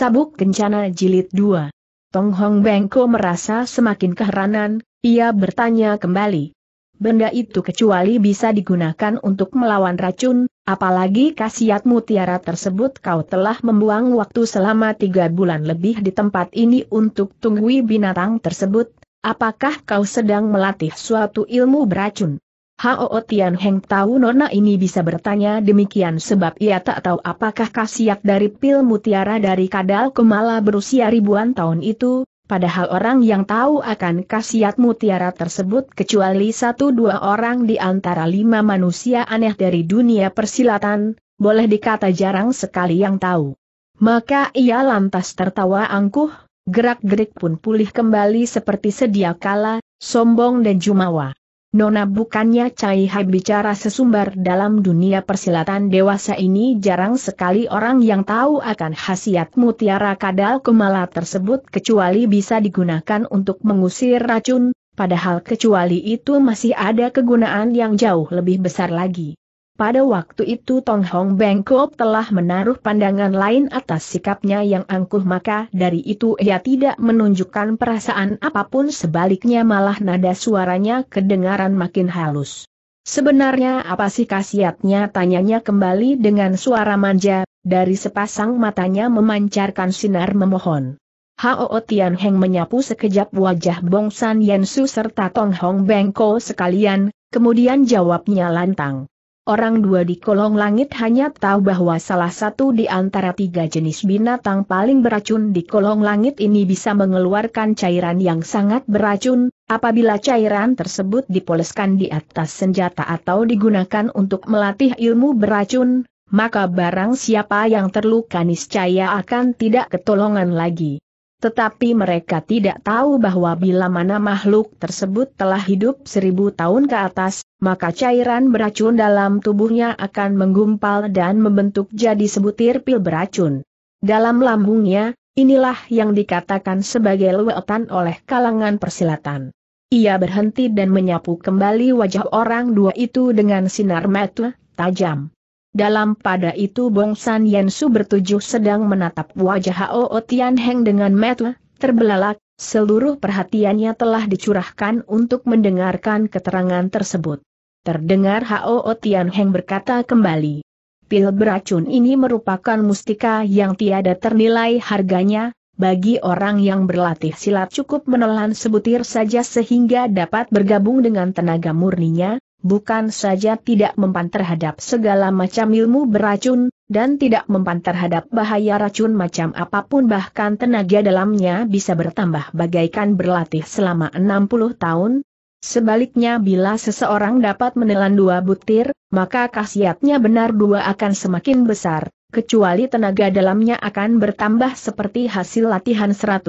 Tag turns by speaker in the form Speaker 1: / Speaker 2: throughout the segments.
Speaker 1: Sabuk Kencana Jilid 2 Tong Hong Bengko merasa semakin keheranan, ia bertanya kembali. Benda itu kecuali bisa digunakan untuk melawan racun, apalagi kasiat mutiara tersebut kau telah membuang waktu selama tiga bulan lebih di tempat ini untuk tunggui binatang tersebut, apakah kau sedang melatih suatu ilmu beracun? Hao Tian Heng tahu nona ini bisa bertanya demikian sebab ia tak tahu apakah khasiat dari pil mutiara dari kadal kemala berusia ribuan tahun itu, padahal orang yang tahu akan khasiat mutiara tersebut kecuali satu dua orang di antara lima manusia aneh dari dunia persilatan, boleh dikata jarang sekali yang tahu. Maka ia lantas tertawa angkuh, gerak-gerik pun pulih kembali seperti sedia kala, sombong dan jumawa. Nona bukannya Cai Hai bicara sesumbar dalam dunia persilatan dewasa ini jarang sekali orang yang tahu akan khasiat mutiara kadal kemala tersebut kecuali bisa digunakan untuk mengusir racun, padahal kecuali itu masih ada kegunaan yang jauh lebih besar lagi. Pada waktu itu Tong Hong Bengkok telah menaruh pandangan lain atas sikapnya yang angkuh maka dari itu ia tidak menunjukkan perasaan apapun sebaliknya malah nada suaranya kedengaran makin halus. Sebenarnya apa sih khasiatnya tanyanya kembali dengan suara manja, dari sepasang matanya memancarkan sinar memohon. Hao Tian Heng menyapu sekejap wajah Bong San Yen Su serta Tong Hong Bengko sekalian, kemudian jawabnya lantang. Orang dua di kolong langit hanya tahu bahwa salah satu di antara tiga jenis binatang paling beracun di kolong langit ini bisa mengeluarkan cairan yang sangat beracun, apabila cairan tersebut dipoleskan di atas senjata atau digunakan untuk melatih ilmu beracun, maka barang siapa yang terluka niscaya akan tidak ketolongan lagi. Tetapi mereka tidak tahu bahwa bila mana makhluk tersebut telah hidup seribu tahun ke atas, maka cairan beracun dalam tubuhnya akan menggumpal dan membentuk jadi sebutir pil beracun. Dalam lambungnya, inilah yang dikatakan sebagai lewetan oleh kalangan persilatan. Ia berhenti dan menyapu kembali wajah orang dua itu dengan sinar mata tajam. Dalam pada itu Bong San Yensu bertujuh sedang menatap wajah Hao Tian Heng dengan metu, terbelalak, seluruh perhatiannya telah dicurahkan untuk mendengarkan keterangan tersebut. Terdengar Hao Tian Heng berkata kembali. Pil beracun ini merupakan mustika yang tiada ternilai harganya, bagi orang yang berlatih silat cukup menelan sebutir saja sehingga dapat bergabung dengan tenaga murninya, bukan saja tidak mempan terhadap segala macam ilmu beracun, dan tidak mempan terhadap bahaya racun macam apapun bahkan tenaga dalamnya bisa bertambah bagaikan berlatih selama 60 tahun. Sebaliknya bila seseorang dapat menelan dua butir, maka khasiatnya benar dua akan semakin besar, kecuali tenaga dalamnya akan bertambah seperti hasil latihan 120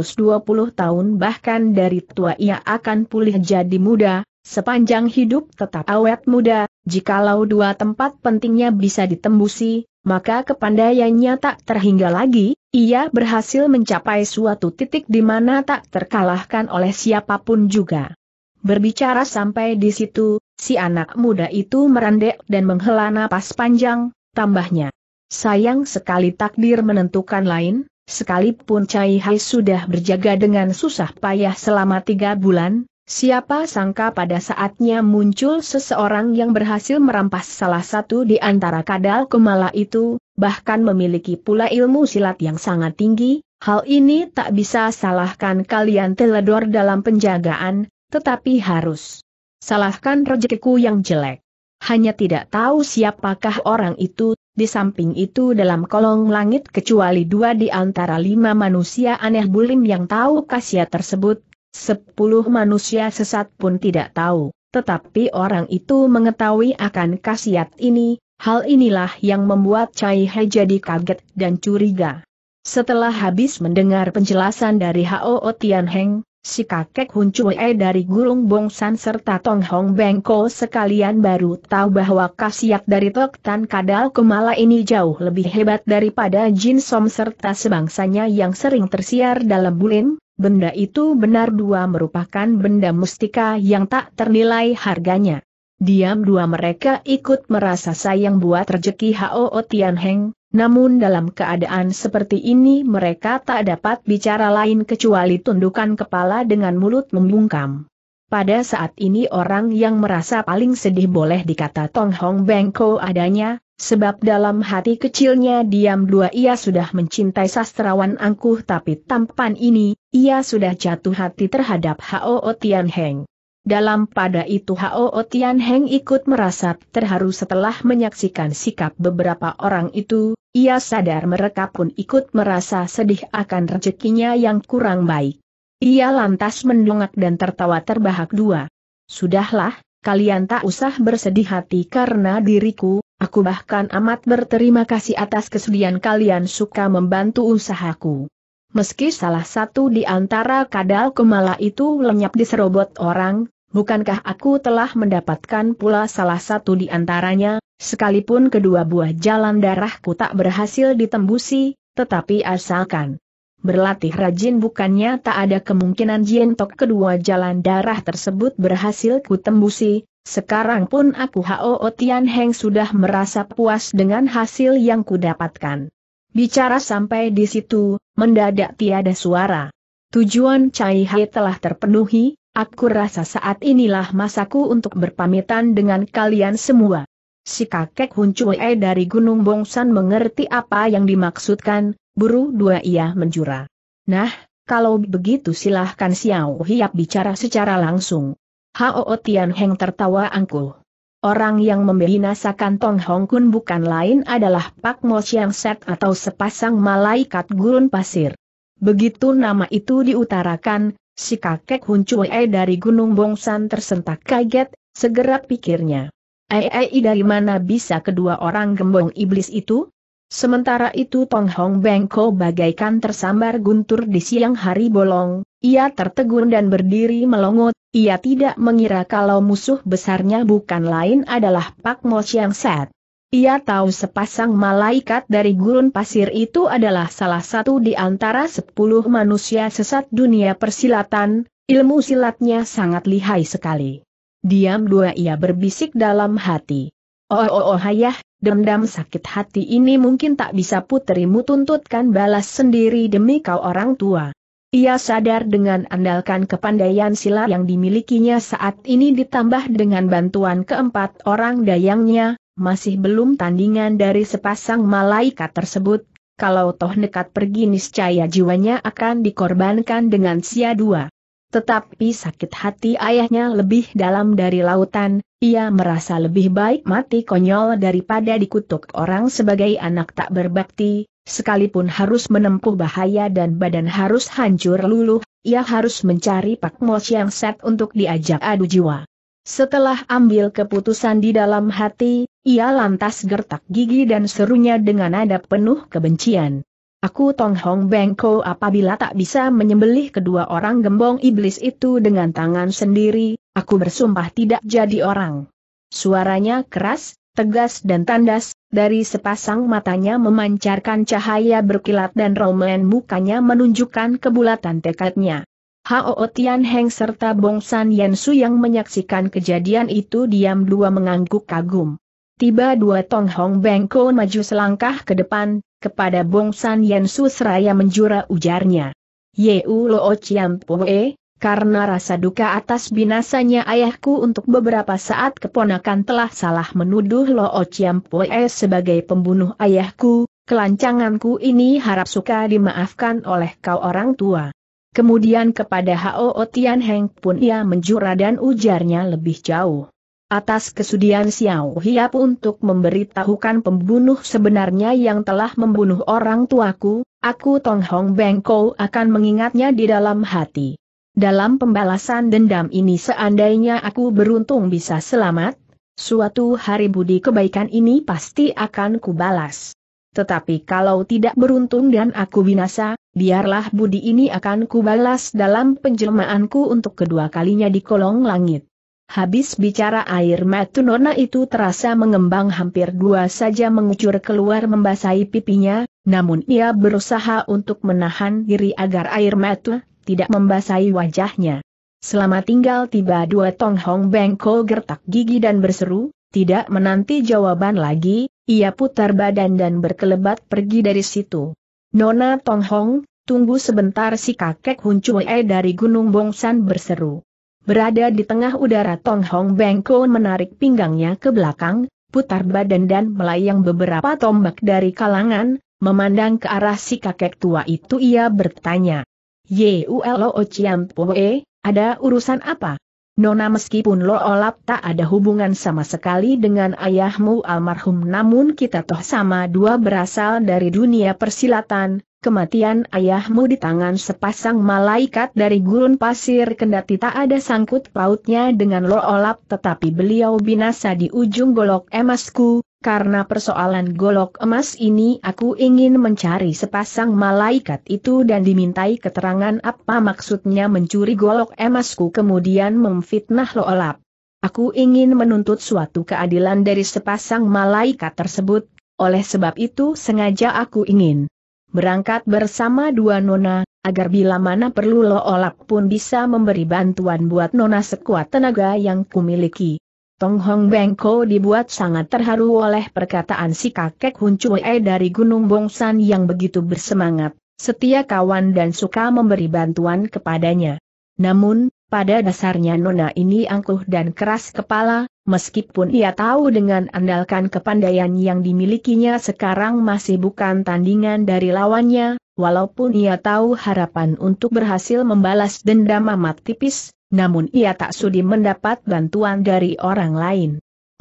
Speaker 1: tahun bahkan dari tua ia akan pulih jadi muda, Sepanjang hidup tetap awet muda, jikalau dua tempat pentingnya bisa ditembusi, maka kepandaiannya tak terhingga lagi, ia berhasil mencapai suatu titik di mana tak terkalahkan oleh siapapun juga. Berbicara sampai di situ, si anak muda itu merendek dan menghela napas panjang, tambahnya. Sayang sekali takdir menentukan lain, sekalipun Cai Hai sudah berjaga dengan susah payah selama tiga bulan, Siapa sangka pada saatnya muncul seseorang yang berhasil merampas salah satu di antara kadal kemala itu, bahkan memiliki pula ilmu silat yang sangat tinggi, hal ini tak bisa salahkan kalian teledor dalam penjagaan, tetapi harus salahkan rezekiku yang jelek. Hanya tidak tahu siapakah orang itu, di samping itu dalam kolong langit kecuali dua di antara lima manusia aneh bulim yang tahu kasia tersebut, Sepuluh manusia sesat pun tidak tahu, tetapi orang itu mengetahui akan khasiat ini, hal inilah yang membuat Cai He jadi kaget dan curiga. Setelah habis mendengar penjelasan dari Hao Tian Heng, si kakek Hun e dari Gurung Bongsan serta Tong Hong Bengko sekalian baru tahu bahwa khasiat dari Tok Tan Kadal Kemala ini jauh lebih hebat daripada Jin Som serta sebangsanya yang sering tersiar dalam bulim, benda itu benar dua merupakan benda mustika yang tak ternilai harganya. Diam dua mereka ikut merasa sayang buat rejeki Hao Tian Heng, namun dalam keadaan seperti ini mereka tak dapat bicara lain kecuali tundukan kepala dengan mulut membungkam. Pada saat ini orang yang merasa paling sedih boleh dikata Tong Hong Bengko adanya, sebab dalam hati kecilnya diam dua ia sudah mencintai sastrawan angkuh tapi tampan ini, ia sudah jatuh hati terhadap Hao Tian Heng. Dalam pada itu Hao Tian Heng ikut merasa terharu setelah menyaksikan sikap beberapa orang itu, ia sadar mereka pun ikut merasa sedih akan rezekinya yang kurang baik. Ia lantas mendongak dan tertawa terbahak dua. Sudahlah, kalian tak usah bersedih hati karena diriku, aku bahkan amat berterima kasih atas kesedihan kalian suka membantu usahaku. Meski salah satu di antara kadal kemala itu lenyap diserobot orang, bukankah aku telah mendapatkan pula salah satu di antaranya, sekalipun kedua buah jalan darahku tak berhasil ditembusi, tetapi asalkan berlatih rajin bukannya tak ada kemungkinan jentok kedua jalan darah tersebut berhasil kutembusi, sekarang pun aku Hao Tian Heng sudah merasa puas dengan hasil yang kudapatkan. Bicara sampai di situ, mendadak tiada suara. Tujuan Cai Hai telah terpenuhi, aku rasa saat inilah masaku untuk berpamitan dengan kalian semua. Si kakek Hun Chue dari Gunung Bongsan mengerti apa yang dimaksudkan, buru dua ia menjura. Nah, kalau begitu silahkan Xiao Hiap bicara secara langsung. Hao Tian Heng tertawa angkuh. Orang yang membinasakan Tong Hong Kun bukan lain adalah Pak Mo Siang Set atau sepasang malaikat gurun pasir. Begitu nama itu diutarakan, si kakek Hun Chue dari Gunung Bongsan tersentak kaget, segera pikirnya. Ei dari mana bisa kedua orang gembong iblis itu? Sementara itu Tong Hong Bengko bagaikan tersambar guntur di siang hari bolong, ia tertegun dan berdiri melongot, ia tidak mengira kalau musuh besarnya bukan lain adalah Pak Mo Siang Set. Ia tahu sepasang malaikat dari gurun pasir itu adalah salah satu di antara sepuluh manusia sesat dunia persilatan, ilmu silatnya sangat lihai sekali. Diam dua ia berbisik dalam hati. Oh oh oh ayah, dendam sakit hati ini mungkin tak bisa putrimu tuntutkan balas sendiri demi kau orang tua. Ia sadar dengan andalkan kepandaian silat yang dimilikinya saat ini ditambah dengan bantuan keempat orang dayangnya, masih belum tandingan dari sepasang malaikat tersebut, kalau toh nekat pergi niscaya jiwanya akan dikorbankan dengan sia dua. Tetapi sakit hati ayahnya lebih dalam dari lautan, ia merasa lebih baik mati konyol daripada dikutuk orang sebagai anak tak berbakti, sekalipun harus menempuh bahaya dan badan harus hancur luluh, ia harus mencari Pak Mos yang set untuk diajak adu jiwa. Setelah ambil keputusan di dalam hati, ia lantas gertak gigi dan serunya dengan nada penuh kebencian. Aku Tong Hong Bengko apabila tak bisa menyembelih kedua orang gembong iblis itu dengan tangan sendiri, aku bersumpah tidak jadi orang. Suaranya keras, tegas dan tandas, dari sepasang matanya memancarkan cahaya berkilat dan romen mukanya menunjukkan kebulatan tekadnya. Hao Tian Heng serta Bong San Yen Su yang menyaksikan kejadian itu diam dua mengangguk kagum. Tiba dua Tong Hong Bengko maju selangkah ke depan, kepada Bongsan Su Susraya menjura ujarnya. Yeu Loo Chiam Poe, karena rasa duka atas binasanya ayahku untuk beberapa saat keponakan telah salah menuduh Loo Chiam Poe sebagai pembunuh ayahku, kelancanganku ini harap suka dimaafkan oleh kau orang tua. Kemudian kepada Hao Tian Heng pun ia menjura dan ujarnya lebih jauh atas kesudian Xiao Hiap untuk memberitahukan pembunuh sebenarnya yang telah membunuh orang tuaku, aku Tong Hong Bengkou akan mengingatnya di dalam hati. Dalam pembalasan dendam ini seandainya aku beruntung bisa selamat, suatu hari budi kebaikan ini pasti akan kubalas. Tetapi kalau tidak beruntung dan aku binasa, biarlah budi ini akan kubalas dalam penjelmaanku untuk kedua kalinya di kolong langit. Habis bicara air mata Nona itu terasa mengembang hampir dua saja mengucur keluar membasahi pipinya, namun ia berusaha untuk menahan diri agar air mata tidak membasahi wajahnya. Selama tinggal tiba dua Tong Hong Bengko gertak gigi dan berseru, tidak menanti jawaban lagi, ia putar badan dan berkelebat pergi dari situ. Nona Tong Hong, tunggu sebentar si kakek Hun Chue dari Gunung Bongsan berseru. Berada di tengah udara Tong Hong Bengko menarik pinggangnya ke belakang, putar badan dan melayang beberapa tombak dari kalangan, memandang ke arah si kakek tua itu ia bertanya. Yulo Chiam Poe, ada urusan apa? Nona meskipun Lo Olap tak ada hubungan sama sekali dengan ayahmu almarhum namun kita toh sama dua berasal dari dunia persilatan, kematian ayahmu di tangan sepasang malaikat dari gurun pasir kendati tak ada sangkut pautnya dengan lo olap tetapi beliau binasa di ujung golok emasku, karena persoalan golok emas ini aku ingin mencari sepasang malaikat itu dan dimintai keterangan apa maksudnya mencuri golok emasku kemudian memfitnah lo olap. Aku ingin menuntut suatu keadilan dari sepasang malaikat tersebut, oleh sebab itu sengaja aku ingin berangkat bersama dua nona, agar bila mana perlu Lo Olap pun bisa memberi bantuan buat nona sekuat tenaga yang kumiliki. Tong Hong Bengko dibuat sangat terharu oleh perkataan si kakek Hun Chue dari Gunung Bongsan yang begitu bersemangat, setia kawan dan suka memberi bantuan kepadanya. Namun, pada dasarnya Nona ini angkuh dan keras kepala, meskipun ia tahu dengan andalkan kepandaian yang dimilikinya sekarang masih bukan tandingan dari lawannya, walaupun ia tahu harapan untuk berhasil membalas dendam amat tipis, namun ia tak sudi mendapat bantuan dari orang lain.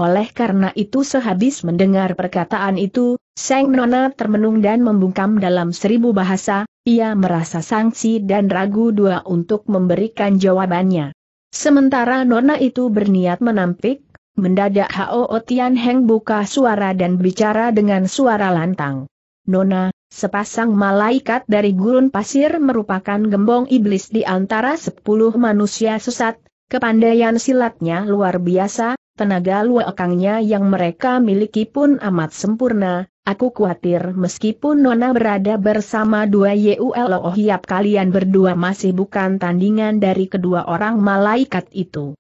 Speaker 1: Oleh karena itu sehabis mendengar perkataan itu, Seng Nona termenung dan membungkam dalam seribu bahasa, ia merasa sanksi dan ragu dua untuk memberikan jawabannya. Sementara Nona itu berniat menampik, Mendadak Hao Tian Heng buka suara dan bicara dengan suara lantang. Nona, sepasang malaikat dari gurun pasir merupakan gembong iblis di antara sepuluh manusia sesat, kepandaian silatnya luar biasa, tenaga luakangnya yang mereka miliki pun amat sempurna, Aku khawatir meskipun Nona berada bersama dua Yulo Yap kalian berdua masih bukan tandingan dari kedua orang malaikat itu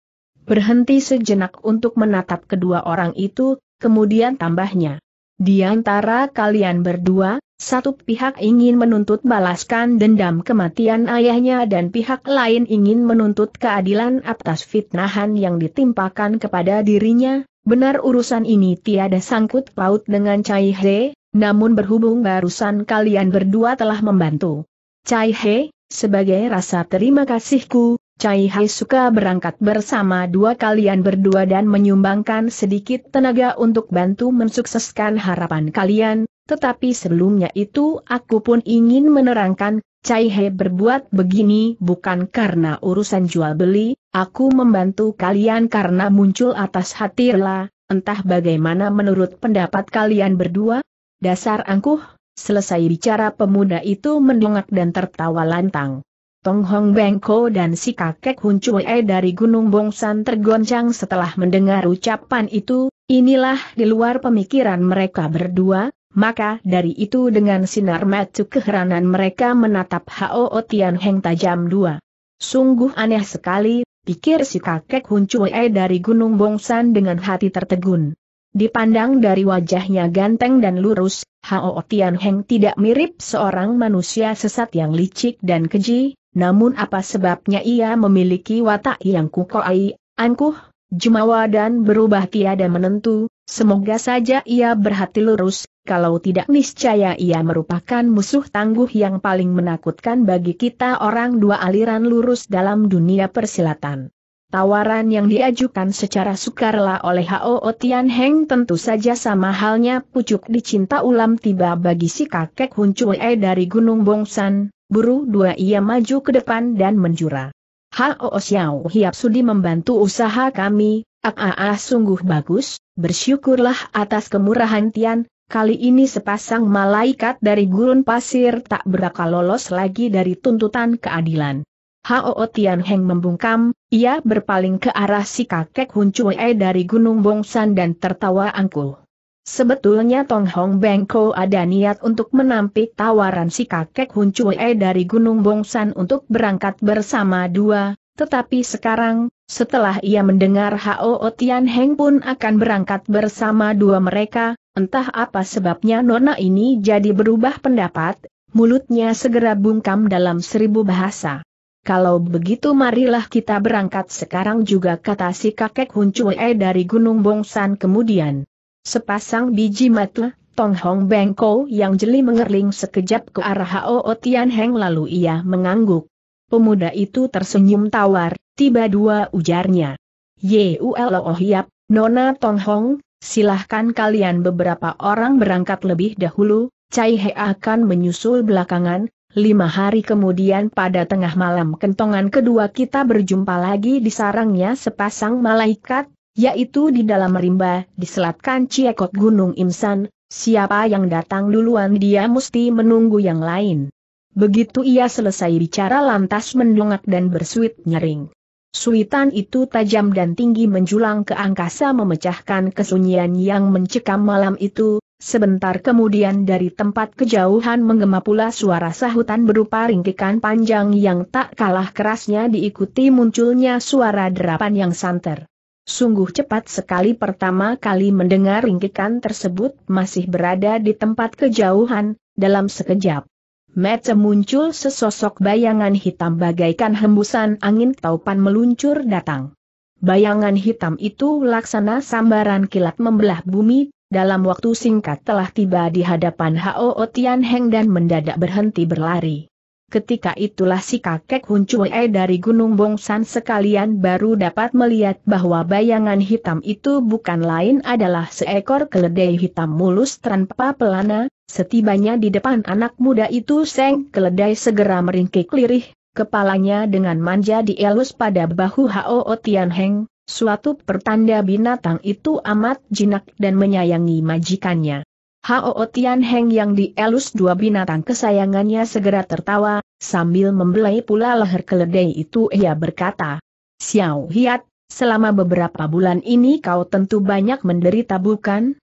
Speaker 1: berhenti sejenak untuk menatap kedua orang itu, kemudian tambahnya. Di antara kalian berdua, satu pihak ingin menuntut balaskan dendam kematian ayahnya dan pihak lain ingin menuntut keadilan atas fitnahan yang ditimpakan kepada dirinya, benar urusan ini tiada sangkut paut dengan Cai He, namun berhubung barusan kalian berdua telah membantu. Cai He, sebagai rasa terima kasihku, Cai Hai suka berangkat bersama dua kalian berdua dan menyumbangkan sedikit tenaga untuk bantu mensukseskan harapan kalian, tetapi sebelumnya itu aku pun ingin menerangkan, Cai Hai berbuat begini bukan karena urusan jual beli, aku membantu kalian karena muncul atas hati rela, entah bagaimana menurut pendapat kalian berdua? Dasar angkuh, selesai bicara pemuda itu mendongak dan tertawa lantang. Tong Hong Bengko dan si kakek Hun Chue dari Gunung Bongsan tergoncang setelah mendengar ucapan itu, inilah di luar pemikiran mereka berdua, maka dari itu dengan sinar mata keheranan mereka menatap Hao Tian Heng tajam dua. Sungguh aneh sekali, pikir si kakek Hun Chue dari Gunung Bongsan dengan hati tertegun. Dipandang dari wajahnya ganteng dan lurus, Hao Tianheng tidak mirip seorang manusia sesat yang licik dan keji, namun apa sebabnya ia memiliki watak yang kukoai, angkuh, jumawa dan berubah tiada menentu, semoga saja ia berhati lurus, kalau tidak niscaya ia merupakan musuh tangguh yang paling menakutkan bagi kita orang dua aliran lurus dalam dunia persilatan. Tawaran yang diajukan secara sukarela oleh H.O. Tian Heng tentu saja sama halnya pucuk dicinta ulam tiba bagi si kakek Hun Chue dari Gunung Bongsan, buru dua ia maju ke depan dan menjura. H.O. Xiao Hiap Sudi membantu usaha kami, ah, ah, ah sungguh bagus, bersyukurlah atas kemurahan Tian, kali ini sepasang malaikat dari gurun pasir tak berakal lolos lagi dari tuntutan keadilan. Hao Tian Heng membungkam, ia berpaling ke arah si kakek Hun Chue dari Gunung Bongsan dan tertawa angkuh. Sebetulnya Tong Hong Bengko ada niat untuk menampik tawaran si kakek Hun Chue dari Gunung Bongsan untuk berangkat bersama dua, tetapi sekarang, setelah ia mendengar Hao Tian Heng pun akan berangkat bersama dua mereka, entah apa sebabnya nona ini jadi berubah pendapat, mulutnya segera bungkam dalam seribu bahasa. Kalau begitu marilah kita berangkat sekarang juga kata si kakek Hun Chue dari Gunung Bongsan kemudian. Sepasang biji mata, Tong Hong Bengko yang jeli mengerling sekejap ke arah Hao Tian Heng lalu ia mengangguk. Pemuda itu tersenyum tawar, tiba dua ujarnya. Yeul oh yap, Nona Tong Hong, silahkan kalian beberapa orang berangkat lebih dahulu, Cai He akan menyusul belakangan, Lima hari kemudian pada tengah malam kentongan kedua kita berjumpa lagi di sarangnya sepasang malaikat, yaitu di dalam rimba, di selatkan Ciekot Gunung Imsan, siapa yang datang duluan dia mesti menunggu yang lain. Begitu ia selesai bicara lantas mendongak dan bersuit nyering. Suitan itu tajam dan tinggi menjulang ke angkasa memecahkan kesunyian yang mencekam malam itu, sebentar kemudian dari tempat kejauhan menggema pula suara sahutan berupa ringkikan panjang yang tak kalah kerasnya diikuti munculnya suara derapan yang santer. Sungguh cepat sekali pertama kali mendengar ringkikan tersebut masih berada di tempat kejauhan, dalam sekejap. Mece muncul sesosok bayangan hitam bagaikan hembusan angin taupan meluncur datang. Bayangan hitam itu laksana sambaran kilat membelah bumi, dalam waktu singkat telah tiba di hadapan Hao Tian Heng dan mendadak berhenti berlari. Ketika itulah si kakek Hun Chue dari Gunung Bongsan sekalian baru dapat melihat bahwa bayangan hitam itu bukan lain adalah seekor keledai hitam mulus tanpa pelana, Setibanya di depan anak muda itu Seng Keledai segera meringkik lirih, kepalanya dengan manja dielus pada bahu Hao Tian Heng, suatu pertanda binatang itu amat jinak dan menyayangi majikannya. Hao Tian Heng yang dielus dua binatang kesayangannya segera tertawa, sambil membelai pula leher keledai itu ia berkata, Xiao Hiat, selama beberapa bulan ini kau tentu banyak menderita bukan?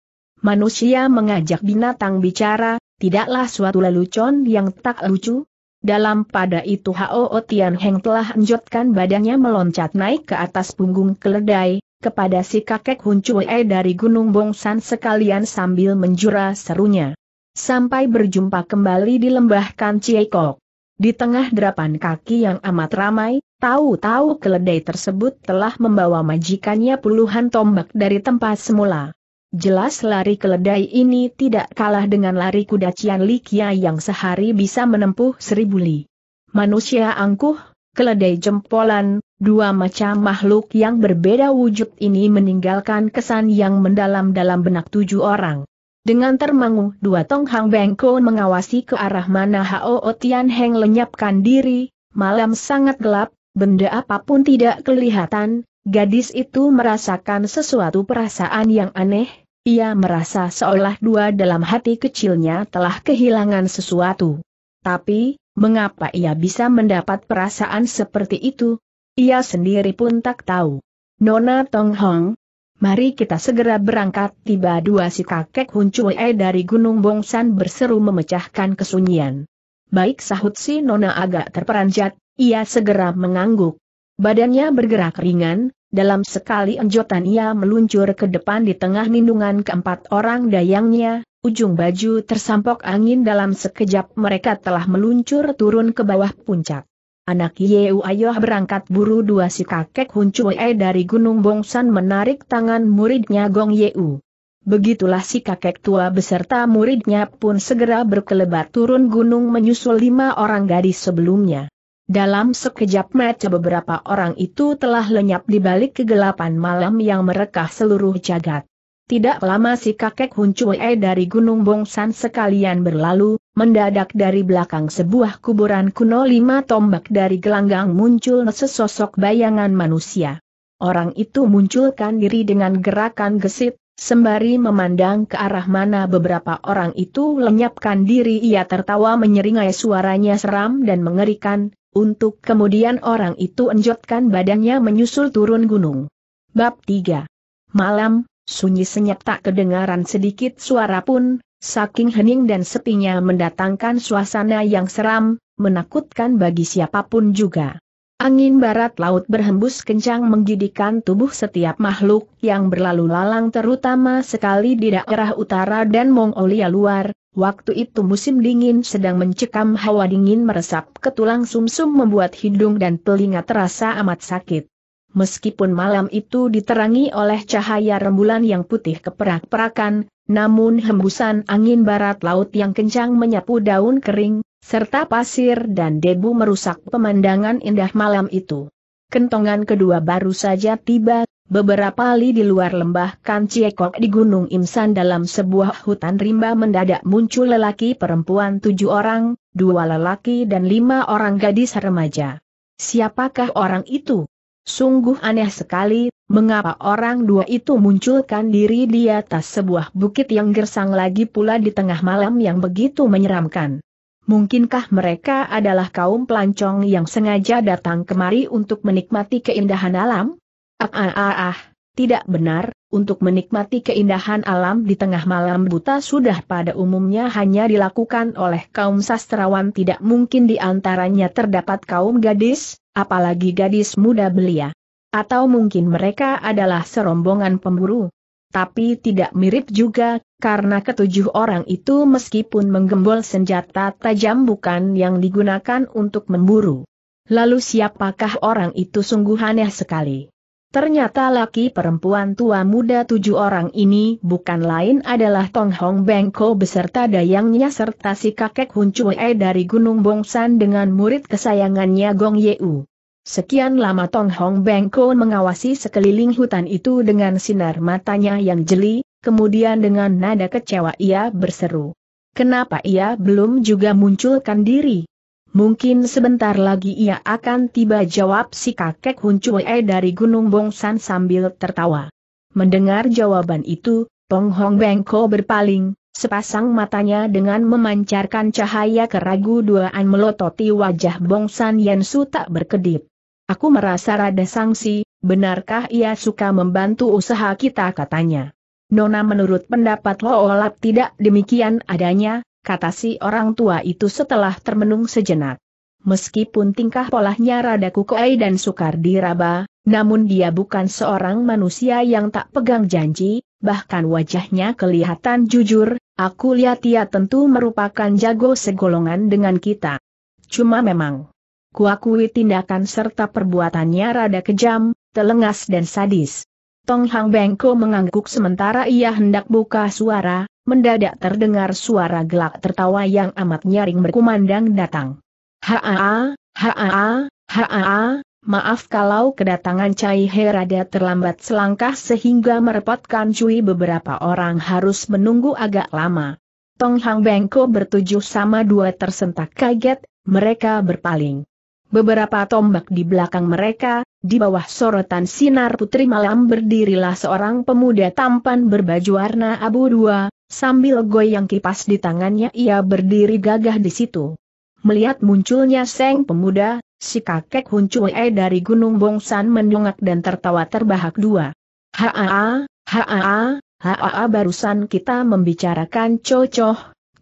Speaker 1: manusia mengajak binatang bicara, tidaklah suatu lelucon yang tak lucu? Dalam pada itu Hao Tian Heng telah enjotkan badannya meloncat naik ke atas punggung keledai, kepada si kakek Hun Chue dari Gunung Bongsan sekalian sambil menjura serunya. Sampai berjumpa kembali di lembah Kan Ciekok. Di tengah derapan kaki yang amat ramai, tahu-tahu keledai tersebut telah membawa majikannya puluhan tombak dari tempat semula. Jelas lari keledai ini tidak kalah dengan lari kuda Cian Likia yang sehari bisa menempuh seribu li. Manusia angkuh, keledai jempolan, dua macam makhluk yang berbeda wujud ini meninggalkan kesan yang mendalam dalam benak tujuh orang. Dengan termangu dua Tong Hang Bengko mengawasi ke arah mana Hao Tian Heng lenyapkan diri, malam sangat gelap, benda apapun tidak kelihatan, Gadis itu merasakan sesuatu perasaan yang aneh, ia merasa seolah dua dalam hati kecilnya telah kehilangan sesuatu. Tapi, mengapa ia bisa mendapat perasaan seperti itu? Ia sendiri pun tak tahu. Nona Tong Hong, mari kita segera berangkat tiba dua si kakek Hun Cue dari Gunung Bongsan berseru memecahkan kesunyian. Baik sahut si Nona agak terperanjat, ia segera mengangguk. Badannya bergerak ringan, dalam sekali enjotan ia meluncur ke depan di tengah lindungan keempat orang dayangnya, ujung baju tersampok angin dalam sekejap mereka telah meluncur turun ke bawah puncak. Anak Yeu Ayoh berangkat buru dua si kakek Huncue dari Gunung Bongsan menarik tangan muridnya Gong Yeu. Begitulah si kakek tua beserta muridnya pun segera berkelebat turun gunung menyusul lima orang gadis sebelumnya. Dalam sekejap mata beberapa orang itu telah lenyap di balik kegelapan malam yang merekah seluruh jagat. Tidak lama si kakek Huncue dari Gunung Bongsan sekalian berlalu, mendadak dari belakang sebuah kuburan kuno lima tombak dari gelanggang muncul sesosok bayangan manusia. Orang itu munculkan diri dengan gerakan gesit, sembari memandang ke arah mana beberapa orang itu lenyapkan diri ia tertawa menyeringai suaranya seram dan mengerikan, untuk kemudian orang itu enjotkan badannya menyusul turun gunung. Bab 3 Malam, sunyi senyap tak kedengaran sedikit suara pun, saking hening dan sepinya mendatangkan suasana yang seram, menakutkan bagi siapapun juga. Angin barat laut berhembus kencang menggidikan tubuh setiap makhluk yang berlalu lalang terutama sekali di daerah utara dan Mongolia luar. Waktu itu musim dingin sedang mencekam hawa dingin meresap ke tulang sumsum membuat hidung dan telinga terasa amat sakit. Meskipun malam itu diterangi oleh cahaya rembulan yang putih keperak-perakan, namun hembusan angin barat laut yang kencang menyapu daun kering, serta pasir dan debu merusak pemandangan indah malam itu. Kentongan kedua baru saja tiba, beberapa li di luar lembah Kanciekok di Gunung Imsan dalam sebuah hutan rimba mendadak muncul lelaki perempuan tujuh orang, dua lelaki dan lima orang gadis remaja. Siapakah orang itu? Sungguh aneh sekali, mengapa orang dua itu munculkan diri di atas sebuah bukit yang gersang lagi pula di tengah malam yang begitu menyeramkan. Mungkinkah mereka adalah kaum pelancong yang sengaja datang kemari untuk menikmati keindahan alam? Ah ah ah, ah. tidak benar, untuk menikmati keindahan alam di tengah malam buta sudah pada umumnya hanya dilakukan oleh kaum sastrawan tidak mungkin di antaranya terdapat kaum gadis, apalagi gadis muda belia. Atau mungkin mereka adalah serombongan pemburu tapi tidak mirip juga, karena ketujuh orang itu meskipun menggembol senjata tajam bukan yang digunakan untuk memburu. Lalu siapakah orang itu sungguh aneh sekali. Ternyata laki perempuan tua muda tujuh orang ini bukan lain adalah Tong Hong Bengko beserta dayangnya serta si kakek Hun Chue dari Gunung Bongsan dengan murid kesayangannya Gong Yeu. Sekian lama Tong Hong Bengko mengawasi sekeliling hutan itu dengan sinar matanya yang jeli, kemudian dengan nada kecewa ia berseru. Kenapa ia belum juga munculkan diri? Mungkin sebentar lagi ia akan tiba jawab si kakek Hun dari Gunung Bongsan sambil tertawa. Mendengar jawaban itu, Tong Hong Bengko berpaling, sepasang matanya dengan memancarkan cahaya keragu-duaan melototi wajah Bongsan Yansu tak berkedip. Aku merasa rada sangsi, benarkah ia suka membantu usaha kita katanya. Nona menurut pendapat Loolap tidak demikian adanya, kata si orang tua itu setelah termenung sejenak. Meskipun tingkah polahnya rada kukuai dan sukar diraba, namun dia bukan seorang manusia yang tak pegang janji, bahkan wajahnya kelihatan jujur, aku lihat ia tentu merupakan jago segolongan dengan kita. Cuma memang kuakui tindakan serta perbuatannya rada kejam, telengas dan sadis. Tong Hang Bengko mengangguk sementara ia hendak buka suara, mendadak terdengar suara gelak tertawa yang amat nyaring berkumandang datang. Haa, haa, haa, maaf kalau kedatangan Cai He rada terlambat selangkah sehingga merepotkan Cui beberapa orang harus menunggu agak lama. Tong Hang Bengko bertujuh sama dua tersentak kaget, mereka berpaling. Beberapa tombak di belakang mereka, di bawah sorotan sinar putri malam berdirilah seorang pemuda tampan berbaju warna abu dua, sambil goyang kipas di tangannya ia berdiri gagah di situ. Melihat munculnya seng pemuda, si kakek Huncue dari Gunung Bongsan mendongak dan tertawa terbahak dua. haa, haa, haa barusan kita membicarakan cocoh,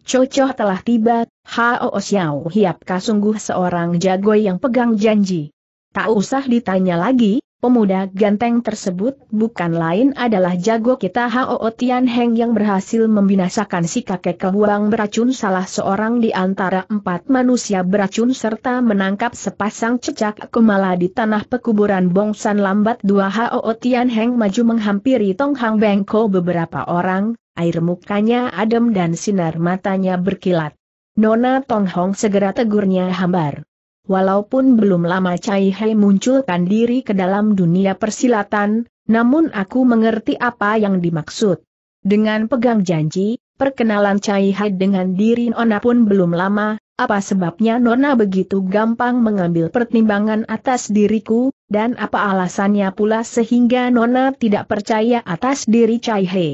Speaker 1: Cocoh telah tiba, Hao Xiao Hiapka sungguh seorang jago yang pegang janji. Tak usah ditanya lagi, Pemuda ganteng tersebut bukan lain adalah jago kita Hao Tian Heng yang berhasil membinasakan si kakek kebuang beracun salah seorang di antara empat manusia beracun serta menangkap sepasang cecak kemala di tanah pekuburan Bongsan lambat dua Hao Tian Heng maju menghampiri Tong Hang Bengko beberapa orang, air mukanya adem dan sinar matanya berkilat. Nona Tong Hong segera tegurnya hambar. Walaupun belum lama Cai Hei munculkan diri ke dalam dunia persilatan, namun aku mengerti apa yang dimaksud. Dengan pegang janji, perkenalan Cai Hei dengan diri Nona pun belum lama, apa sebabnya Nona begitu gampang mengambil pertimbangan atas diriku, dan apa alasannya pula sehingga Nona tidak percaya atas diri Cai Hei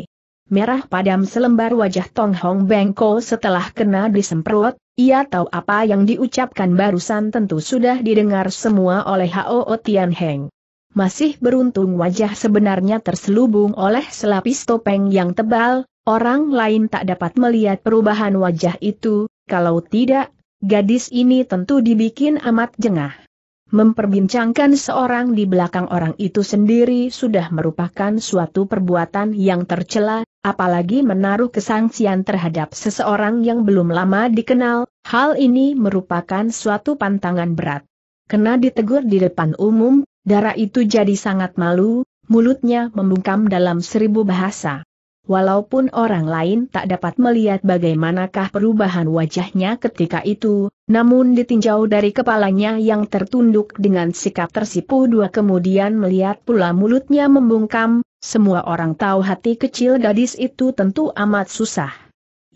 Speaker 1: merah padam selembar wajah Tong Hong Bengko setelah kena disemprot, ia tahu apa yang diucapkan barusan tentu sudah didengar semua oleh Hao Tian Heng. Masih beruntung wajah sebenarnya terselubung oleh selapis topeng yang tebal, orang lain tak dapat melihat perubahan wajah itu, kalau tidak, gadis ini tentu dibikin amat jengah. Memperbincangkan seorang di belakang orang itu sendiri sudah merupakan suatu perbuatan yang tercela, apalagi menaruh kesangsian terhadap seseorang yang belum lama dikenal, hal ini merupakan suatu pantangan berat. Kena ditegur di depan umum, darah itu jadi sangat malu, mulutnya membungkam dalam seribu bahasa. Walaupun orang lain tak dapat melihat bagaimanakah perubahan wajahnya ketika itu, namun ditinjau dari kepalanya yang tertunduk dengan sikap tersipu dua kemudian melihat pula mulutnya membungkam, semua orang tahu hati kecil gadis itu tentu amat susah.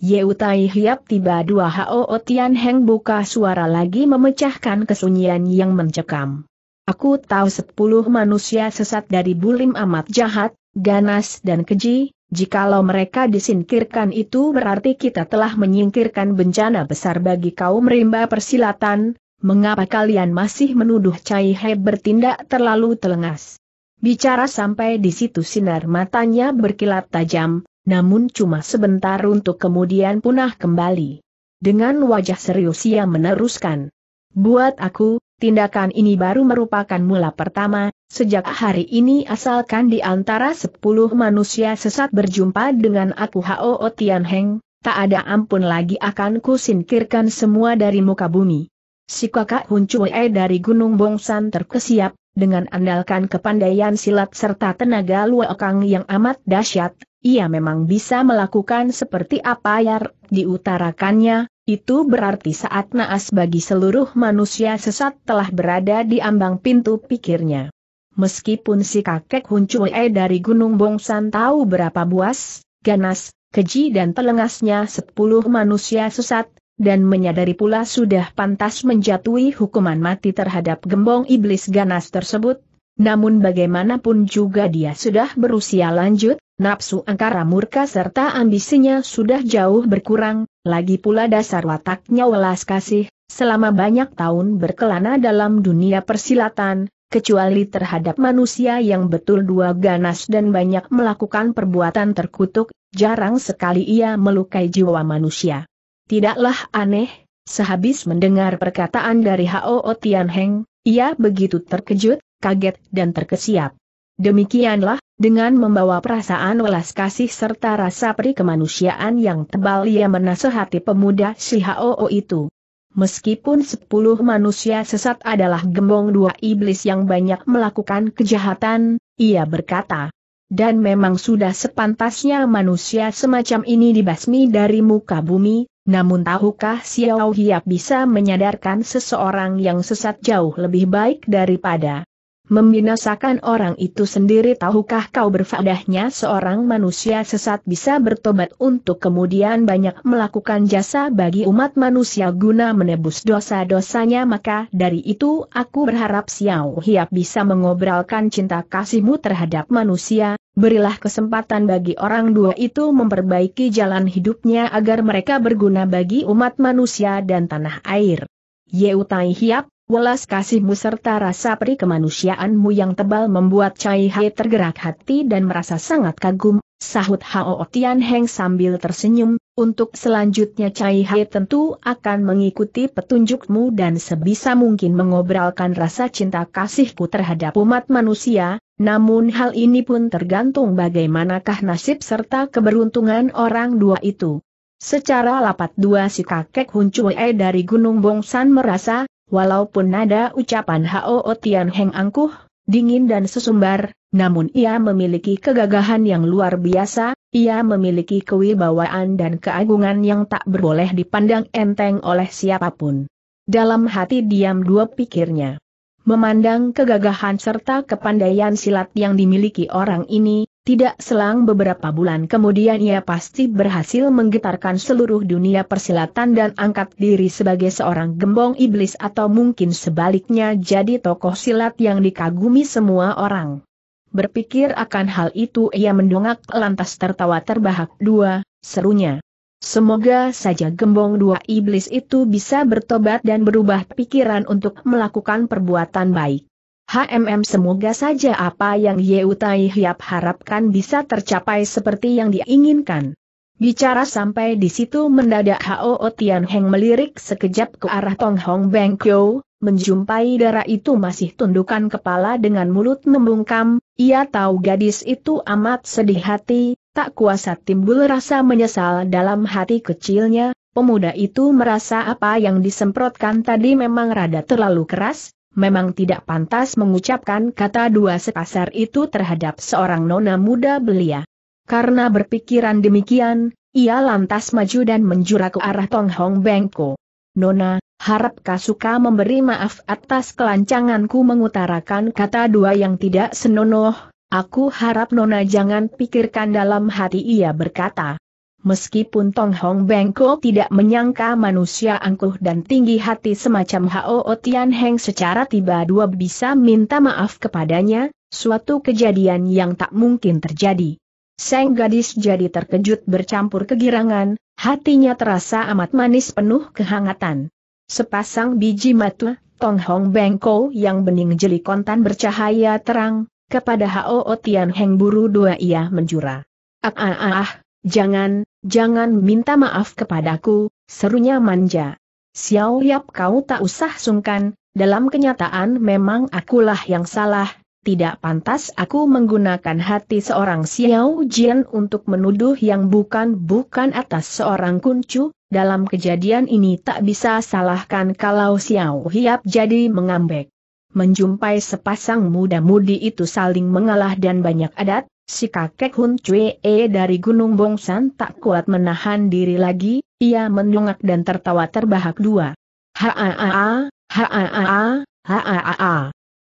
Speaker 1: Yeutai Hiap tiba dua Hao Tian Heng buka suara lagi memecahkan kesunyian yang mencekam. Aku tahu sepuluh manusia sesat dari bulim amat jahat, ganas dan keji, Jikalau mereka disingkirkan itu berarti kita telah menyingkirkan bencana besar bagi kaum rimba persilatan, mengapa kalian masih menuduh Cai He bertindak terlalu telengas? Bicara sampai di situ sinar matanya berkilat tajam, namun cuma sebentar untuk kemudian punah kembali. Dengan wajah serius ia meneruskan. Buat aku, Tindakan ini baru merupakan mula pertama, sejak hari ini asalkan di antara sepuluh manusia sesat berjumpa dengan aku Hao Tian Heng, tak ada ampun lagi akan kusinkirkan semua dari muka bumi. Si kakak Hun Chue dari Gunung Bongsan terkesiap, dengan andalkan kepandaian silat serta tenaga luokang yang amat dahsyat, ia memang bisa melakukan seperti apa yang diutarakannya, itu berarti saat naas bagi seluruh manusia sesat telah berada di ambang pintu pikirnya. Meskipun si kakek Huncue dari Gunung Bongsan tahu berapa buas, ganas, keji dan telengasnya sepuluh manusia sesat, dan menyadari pula sudah pantas menjatuhi hukuman mati terhadap gembong iblis ganas tersebut, namun bagaimanapun juga dia sudah berusia lanjut, Napsu angkara murka serta ambisinya sudah jauh berkurang, lagi pula dasar wataknya welas kasih, selama banyak tahun berkelana dalam dunia persilatan, kecuali terhadap manusia yang betul dua ganas dan banyak melakukan perbuatan terkutuk, jarang sekali ia melukai jiwa manusia. Tidaklah aneh, sehabis mendengar perkataan dari H.O. Tianheng, ia begitu terkejut, kaget dan terkesiap. Demikianlah, dengan membawa perasaan welas kasih serta rasa peri kemanusiaan yang tebal ia menasehati pemuda si Hao itu. Meskipun sepuluh manusia sesat adalah gembong dua iblis yang banyak melakukan kejahatan, ia berkata. Dan memang sudah sepantasnya manusia semacam ini dibasmi dari muka bumi, namun tahukah Xiao Hiap bisa menyadarkan seseorang yang sesat jauh lebih baik daripada Membinasakan orang itu sendiri tahukah kau berfadahnya seorang manusia sesat bisa bertobat untuk kemudian banyak melakukan jasa bagi umat manusia guna menebus dosa-dosanya maka dari itu aku berharap Xiao Hiap bisa mengobralkan cinta kasihmu terhadap manusia, berilah kesempatan bagi orang dua itu memperbaiki jalan hidupnya agar mereka berguna bagi umat manusia dan tanah air. Yeutai Hiap, Welas kasihmu serta rasa peri kemanusiaanmu yang tebal membuat Cai Hai tergerak hati dan merasa sangat kagum, sahut Hao Tian Heng sambil tersenyum, untuk selanjutnya Cai Hai tentu akan mengikuti petunjukmu dan sebisa mungkin mengobralkan rasa cinta kasihku terhadap umat manusia, namun hal ini pun tergantung bagaimanakah nasib serta keberuntungan orang dua itu. Secara lapat dua si kakek Hun dari Gunung Bongsan merasa, Walaupun nada ucapan Hao Tian Heng angkuh, dingin dan sesumbar, namun ia memiliki kegagahan yang luar biasa, ia memiliki kewibawaan dan keagungan yang tak berboleh dipandang enteng oleh siapapun. Dalam hati diam dua pikirnya. Memandang kegagahan serta kepandaian silat yang dimiliki orang ini, tidak selang beberapa bulan kemudian ia pasti berhasil menggetarkan seluruh dunia persilatan dan angkat diri sebagai seorang gembong iblis atau mungkin sebaliknya jadi tokoh silat yang dikagumi semua orang. Berpikir akan hal itu ia mendongak lantas tertawa terbahak dua, serunya. Semoga saja gembong dua iblis itu bisa bertobat dan berubah pikiran untuk melakukan perbuatan baik. HMM semoga saja apa yang Yeu Tai Hiap harapkan bisa tercapai seperti yang diinginkan. Bicara sampai di situ mendadak Hao Tian Heng melirik sekejap ke arah Tong Hong Beng Kyo, menjumpai darah itu masih tundukan kepala dengan mulut membungkam, ia tahu gadis itu amat sedih hati, tak kuasa timbul rasa menyesal dalam hati kecilnya, pemuda itu merasa apa yang disemprotkan tadi memang rada terlalu keras, memang tidak pantas mengucapkan kata dua sekasar itu terhadap seorang nona muda belia. Karena berpikiran demikian, ia lantas maju dan menjura ke arah Tong Hong Bengko. Nona, harapkah suka memberi maaf atas kelancanganku mengutarakan kata dua yang tidak senonoh, aku harap Nona jangan pikirkan dalam hati ia berkata. Meskipun Tong Hong Bengko tidak menyangka manusia angkuh dan tinggi hati semacam Hao Tian Heng secara tiba-tiba bisa minta maaf kepadanya, suatu kejadian yang tak mungkin terjadi. Sang gadis jadi terkejut bercampur kegirangan, hatinya terasa amat manis penuh kehangatan. Sepasang biji mata, Tong Hong Bengko yang bening jeli kontan bercahaya terang, kepada Hao Tian Heng buru dua ia menjura. ah ah, ah, ah jangan, Jangan minta maaf kepadaku, serunya manja. Xiao Yap kau tak usah sungkan, dalam kenyataan memang akulah yang salah, tidak pantas aku menggunakan hati seorang Xiao Jian untuk menuduh yang bukan-bukan atas seorang kuncu, dalam kejadian ini tak bisa salahkan kalau Xiao Yap jadi mengambek. Menjumpai sepasang muda-mudi itu saling mengalah dan banyak adat, Si kakek Hun e dari Gunung Bongsan tak kuat menahan diri lagi, ia menyungak dan tertawa terbahak dua. Haaaa, haaaa, haaaa.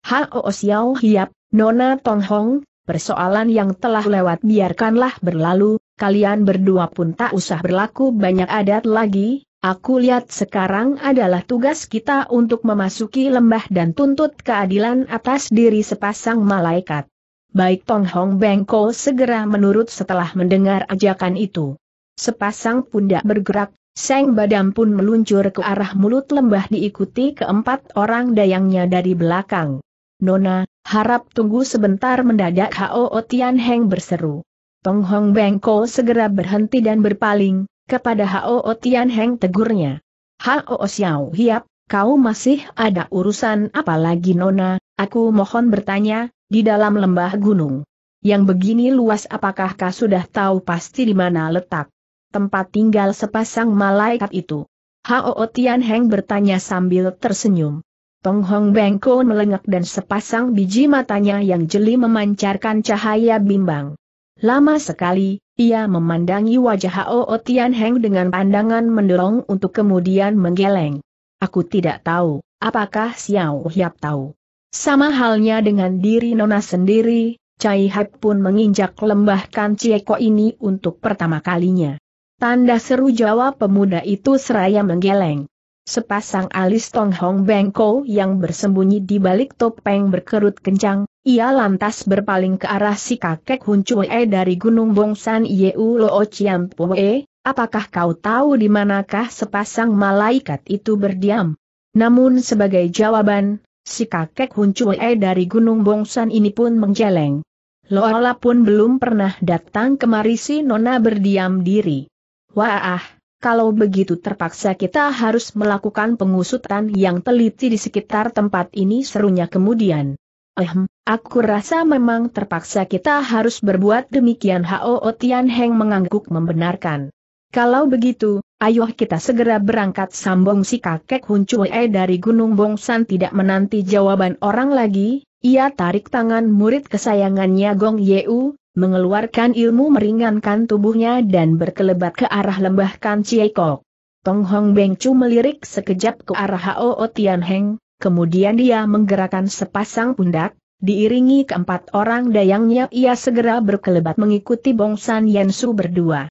Speaker 1: Hao ha Xiao Hiap, Nona Tong Hong, persoalan yang telah lewat biarkanlah berlalu, kalian berdua pun tak usah berlaku banyak adat lagi, Aku lihat sekarang adalah tugas kita untuk memasuki lembah dan tuntut keadilan atas diri sepasang malaikat. Baik Tong Hong Bengko segera menurut setelah mendengar ajakan itu. Sepasang pundak bergerak, Seng Badam pun meluncur ke arah mulut lembah diikuti keempat orang dayangnya dari belakang. Nona, harap tunggu sebentar mendadak Hao Tian Heng berseru. Tong Hong Bengko segera berhenti dan berpaling, kepada Hao Tian Heng tegurnya. Hao Xiao Hiap, kau masih ada urusan apalagi Nona, aku mohon bertanya, di dalam lembah gunung. Yang begini luas apakah kau sudah tahu pasti di mana letak tempat tinggal sepasang malaikat itu? Hao Tian Heng bertanya sambil tersenyum. Tong Hong Bengko melengak dan sepasang biji matanya yang jeli memancarkan cahaya bimbang. Lama sekali, ia memandangi wajah Hao Tian Heng dengan pandangan mendorong untuk kemudian menggeleng. Aku tidak tahu, apakah Xiao Hiap tahu? Sama halnya dengan diri Nona sendiri, Cai Hap pun menginjak lembah kan Cieko ini untuk pertama kalinya. Tanda seru Jawa pemuda itu seraya menggeleng. Sepasang alis Tong Hong Bengko yang bersembunyi di balik topeng berkerut kencang, ia lantas berpaling ke arah si kakek Hun Chue dari Gunung Bongsan Yeu Loo Chiam Pue, apakah kau tahu di manakah sepasang malaikat itu berdiam? Namun sebagai jawaban, Si kakek Hun Cui dari Gunung Bongsan ini pun menjeleng. Loala pun belum pernah datang kemari si Nona berdiam diri. Wah, kalau begitu terpaksa kita harus melakukan pengusutan yang teliti di sekitar tempat ini serunya kemudian. Ehm, aku rasa memang terpaksa kita harus berbuat demikian Hao Tian Heng mengangguk membenarkan. Kalau begitu, Ayo kita segera berangkat sambung si kakek Huncue dari Gunung Bongsan tidak menanti jawaban orang lagi, ia tarik tangan murid kesayangannya Gong Yeu, mengeluarkan ilmu meringankan tubuhnya dan berkelebat ke arah lembah Kan Ciekok. Tong Hong Beng Chu melirik sekejap ke arah Hao Tian Heng, kemudian dia menggerakkan sepasang pundak, diiringi keempat orang dayangnya ia segera berkelebat mengikuti Bongsan Yansu berdua.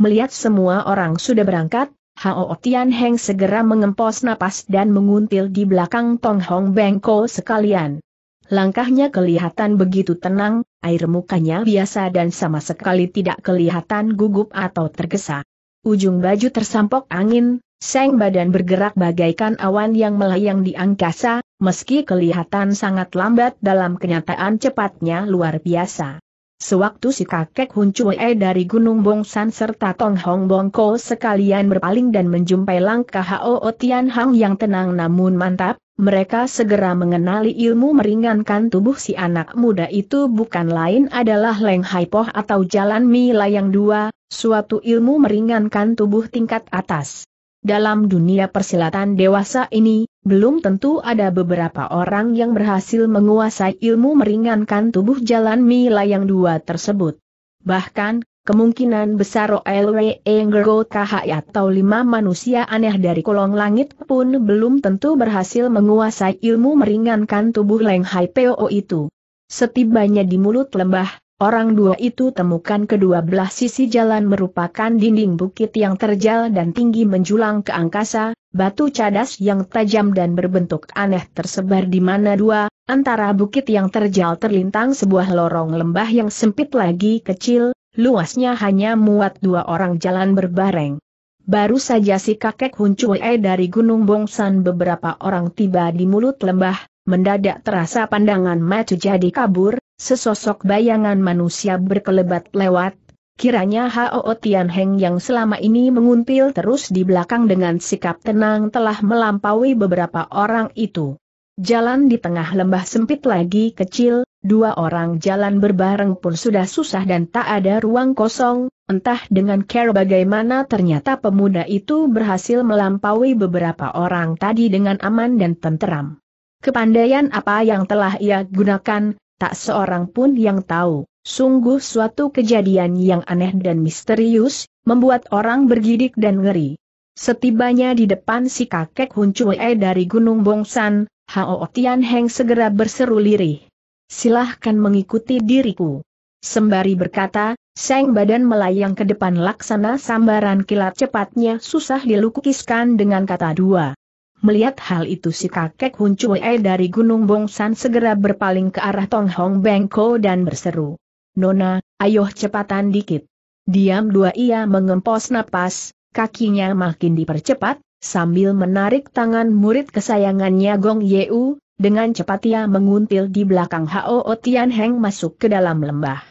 Speaker 1: Melihat semua orang sudah berangkat, Hao Tian Heng segera mengempos napas dan menguntil di belakang Tong Hong Bengko sekalian. Langkahnya kelihatan begitu tenang, air mukanya biasa dan sama sekali tidak kelihatan gugup atau tergesa. Ujung baju tersampok angin, seng badan bergerak bagaikan awan yang melayang di angkasa, meski kelihatan sangat lambat dalam kenyataan cepatnya luar biasa. Sewaktu si kakek Hun Chue dari Gunung Bongsan serta Tong Hong Bongko sekalian berpaling dan menjumpai langkah Hao Tian Hang yang tenang namun mantap, mereka segera mengenali ilmu meringankan tubuh si anak muda itu bukan lain adalah Leng Hai Poh atau Jalan Mi Layang Dua, suatu ilmu meringankan tubuh tingkat atas. Dalam dunia persilatan dewasa ini, belum tentu ada beberapa orang yang berhasil menguasai ilmu meringankan tubuh jalan mila yang dua tersebut. Bahkan, kemungkinan besar OLW Engergo KH atau lima manusia aneh dari kolong langit pun belum tentu berhasil menguasai ilmu meringankan tubuh Leng Hai PO itu. Setibanya di mulut lembah, Orang dua itu temukan kedua belah sisi jalan merupakan dinding bukit yang terjal dan tinggi menjulang ke angkasa, batu cadas yang tajam dan berbentuk aneh tersebar di mana dua, antara bukit yang terjal terlintang sebuah lorong lembah yang sempit lagi kecil, luasnya hanya muat dua orang jalan berbareng. Baru saja si kakek Huncue dari Gunung Bongsan beberapa orang tiba di mulut lembah, mendadak terasa pandangan mata jadi kabur, sesosok bayangan manusia berkelebat lewat, Kiranya Hao Tianheng yang selama ini menguntil terus di belakang dengan sikap tenang telah melampaui beberapa orang itu. Jalan di tengah lembah sempit lagi kecil, dua orang jalan berbareng pun sudah susah dan tak ada ruang kosong, entah dengan care bagaimana ternyata pemuda itu berhasil melampaui beberapa orang tadi dengan aman dan tenteram. Kepandaian apa yang telah ia gunakan, tak seorang pun yang tahu. Sungguh suatu kejadian yang aneh dan misterius, membuat orang bergidik dan ngeri. Setibanya di depan si kakek Huncue dari Gunung Bongsan, Hao Tian Heng segera berseru lirih. Silahkan mengikuti diriku. Sembari berkata, Seng badan melayang ke depan laksana sambaran kilat cepatnya susah dilukiskan dengan kata dua. Melihat hal itu si kakek Hun Cui dari Gunung Bongsan segera berpaling ke arah Tong Hong Bengko dan berseru. Nona, ayo cepatan dikit. Diam dua ia mengempos napas, kakinya makin dipercepat, sambil menarik tangan murid kesayangannya Gong Yeu, dengan cepat ia menguntil di belakang Hao Tian Heng masuk ke dalam lembah.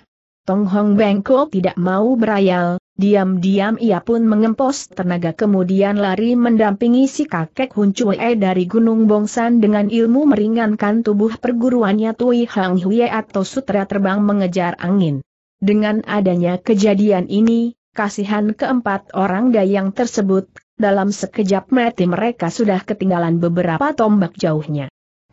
Speaker 1: Tong Hong Bengko tidak mau berayal, diam-diam ia pun mengempos tenaga kemudian lari mendampingi si kakek Hun Chue dari Gunung Bongsan dengan ilmu meringankan tubuh perguruannya Tui Hang Hue atau sutra terbang mengejar angin. Dengan adanya kejadian ini, kasihan keempat orang dayang tersebut, dalam sekejap mati mereka sudah ketinggalan beberapa tombak jauhnya.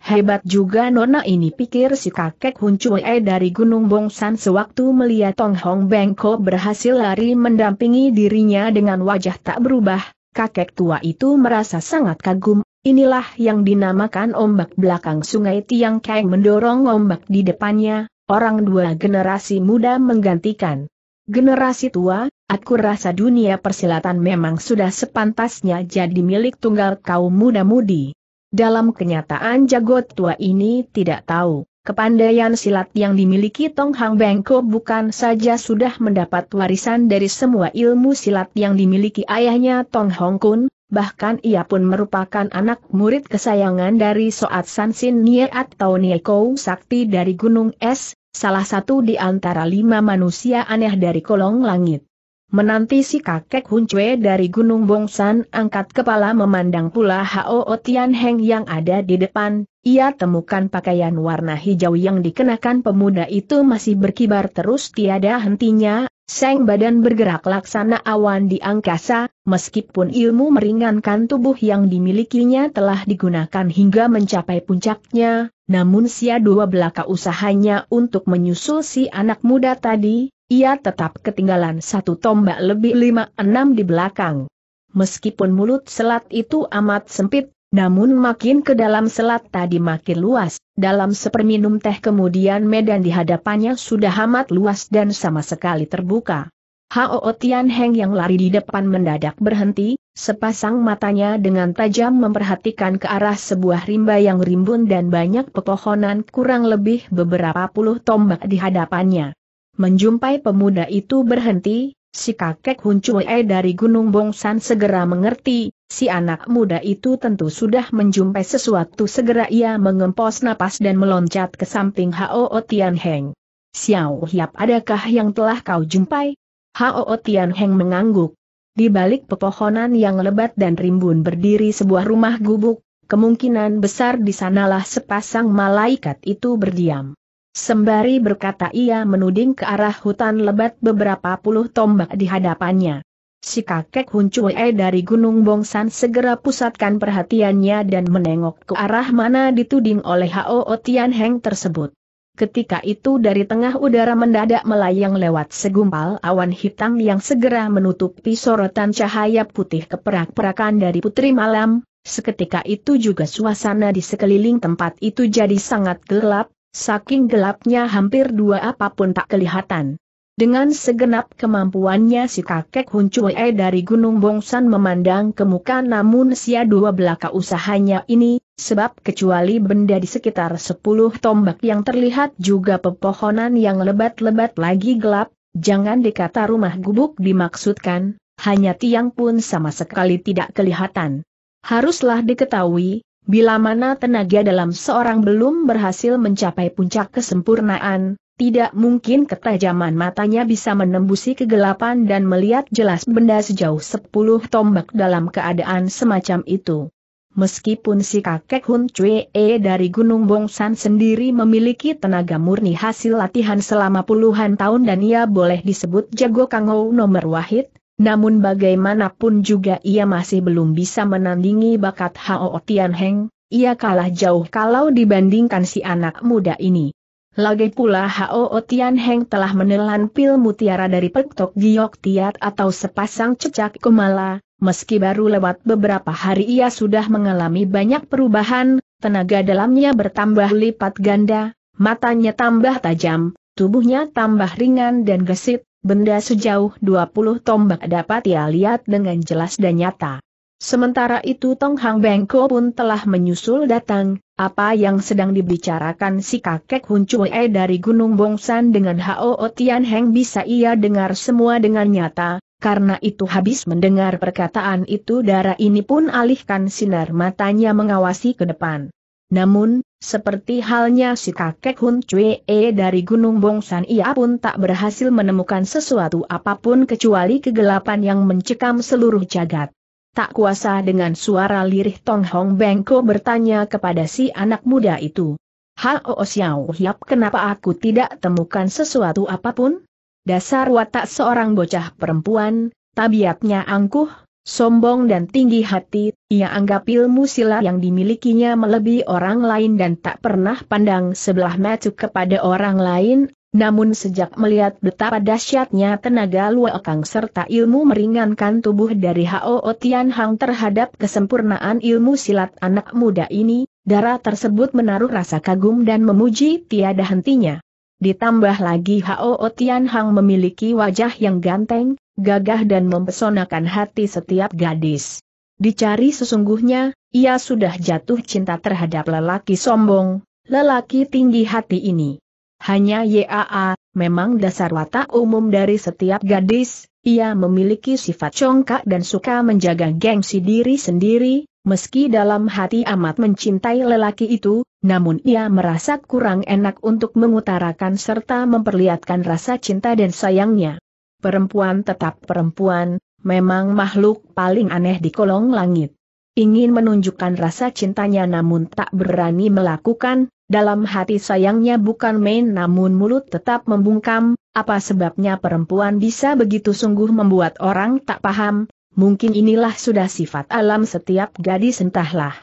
Speaker 1: Hebat juga nona ini pikir si kakek Hun Chue dari Gunung Bongsan sewaktu melihat Tong Hong Bengko berhasil lari mendampingi dirinya dengan wajah tak berubah, kakek tua itu merasa sangat kagum, inilah yang dinamakan ombak belakang sungai Tiang Kang mendorong ombak di depannya, orang dua generasi muda menggantikan. Generasi tua, aku rasa dunia persilatan memang sudah sepantasnya jadi milik tunggal kaum muda-mudi. Dalam kenyataan jago tua ini tidak tahu, kepandaian silat yang dimiliki Tong Hang Bengko bukan saja sudah mendapat warisan dari semua ilmu silat yang dimiliki ayahnya Tong Hong Kun, bahkan ia pun merupakan anak murid kesayangan dari Soat San Sin Nie atau Kou Sakti dari Gunung Es, salah satu di antara lima manusia aneh dari kolong langit. Menanti si kakek Huncue dari Gunung Bongsan angkat kepala memandang pula Hao Tian Heng yang ada di depan, ia temukan pakaian warna hijau yang dikenakan pemuda itu masih berkibar terus tiada hentinya, seng badan bergerak laksana awan di angkasa, meskipun ilmu meringankan tubuh yang dimilikinya telah digunakan hingga mencapai puncaknya, namun sia dua belaka usahanya untuk menyusul si anak muda tadi, ia tetap ketinggalan satu tombak lebih lima enam di belakang. Meskipun mulut selat itu amat sempit, namun makin ke dalam selat tadi makin luas, dalam seperminum teh kemudian medan di hadapannya sudah amat luas dan sama sekali terbuka. Hao Tian Heng yang lari di depan mendadak berhenti, sepasang matanya dengan tajam memperhatikan ke arah sebuah rimba yang rimbun dan banyak pepohonan kurang lebih beberapa puluh tombak di hadapannya. Menjumpai pemuda itu berhenti, si kakek Hun Cui dari Gunung Bongsan segera mengerti, si anak muda itu tentu sudah menjumpai sesuatu segera ia mengempos napas dan meloncat ke samping Hao Tian Heng. Xiao Hiap adakah yang telah kau jumpai? Hao Tian Heng mengangguk. Di balik pepohonan yang lebat dan rimbun berdiri sebuah rumah gubuk, kemungkinan besar di sanalah sepasang malaikat itu berdiam. Sembari berkata ia menuding ke arah hutan lebat beberapa puluh tombak di hadapannya. Si kakek Huncue dari Gunung Bongsan segera pusatkan perhatiannya dan menengok ke arah mana dituding oleh Hao Tian Heng tersebut. Ketika itu dari tengah udara mendadak melayang lewat segumpal awan hitam yang segera menutupi sorotan cahaya putih keperak-perakan dari putri malam, seketika itu juga suasana di sekeliling tempat itu jadi sangat gelap, Saking gelapnya hampir dua apapun tak kelihatan. Dengan segenap kemampuannya si kakek Huncue dari Gunung Bongsan memandang ke muka namun sia dua belaka usahanya ini, sebab kecuali benda di sekitar sepuluh tombak yang terlihat juga pepohonan yang lebat-lebat lagi gelap, jangan dikata rumah gubuk dimaksudkan, hanya tiang pun sama sekali tidak kelihatan. Haruslah diketahui, Bila mana tenaga dalam seorang belum berhasil mencapai puncak kesempurnaan, tidak mungkin ketajaman matanya bisa menembusi kegelapan dan melihat jelas benda sejauh sepuluh tombak dalam keadaan semacam itu. Meskipun si kakek Hun E dari Gunung Bongsan sendiri memiliki tenaga murni hasil latihan selama puluhan tahun dan ia boleh disebut jago kangou nomor wahid, namun bagaimanapun juga ia masih belum bisa menandingi bakat Hao Tianheng, ia kalah jauh kalau dibandingkan si anak muda ini. Lagi pula Hao Tianheng telah menelan pil mutiara dari petok giok tiat atau sepasang cecak kumala, meski baru lewat beberapa hari ia sudah mengalami banyak perubahan, tenaga dalamnya bertambah lipat ganda, matanya tambah tajam, tubuhnya tambah ringan dan gesit, benda sejauh 20 tombak dapat ia lihat dengan jelas dan nyata. Sementara itu Tong Hang Bengko pun telah menyusul datang, apa yang sedang dibicarakan si kakek Hun Chue dari Gunung Bongsan dengan Hao Tian Heng bisa ia dengar semua dengan nyata, karena itu habis mendengar perkataan itu darah ini pun alihkan sinar matanya mengawasi ke depan. Namun, seperti halnya si kakek Hun Chue e dari Gunung Bongsan ia pun tak berhasil menemukan sesuatu apapun kecuali kegelapan yang mencekam seluruh jagat. Tak kuasa dengan suara lirih Tong Hong Bengko bertanya kepada si anak muda itu. Hao Xiao Hiap kenapa aku tidak temukan sesuatu apapun? Dasar watak seorang bocah perempuan, tabiatnya angkuh, Sombong dan tinggi hati, ia anggap ilmu silat yang dimilikinya melebihi orang lain dan tak pernah pandang sebelah mata kepada orang lain, namun sejak melihat betapa dahsyatnya tenaga Luo Kang serta ilmu meringankan tubuh dari Hao Tian Hang terhadap kesempurnaan ilmu silat anak muda ini, darah tersebut menaruh rasa kagum dan memuji tiada hentinya. Ditambah lagi Hao Tian Hang memiliki wajah yang ganteng, gagah dan mempesonakan hati setiap gadis. Dicari sesungguhnya, ia sudah jatuh cinta terhadap lelaki sombong, lelaki tinggi hati ini. Hanya YAA, memang dasar watak umum dari setiap gadis, ia memiliki sifat congkak dan suka menjaga gengsi diri sendiri, meski dalam hati amat mencintai lelaki itu, namun ia merasa kurang enak untuk mengutarakan serta memperlihatkan rasa cinta dan sayangnya. Perempuan tetap perempuan, memang makhluk paling aneh di kolong langit. Ingin menunjukkan rasa cintanya namun tak berani melakukan, dalam hati sayangnya bukan main namun mulut tetap membungkam, apa sebabnya perempuan bisa begitu sungguh membuat orang tak paham, mungkin inilah sudah sifat alam setiap gadis entahlah.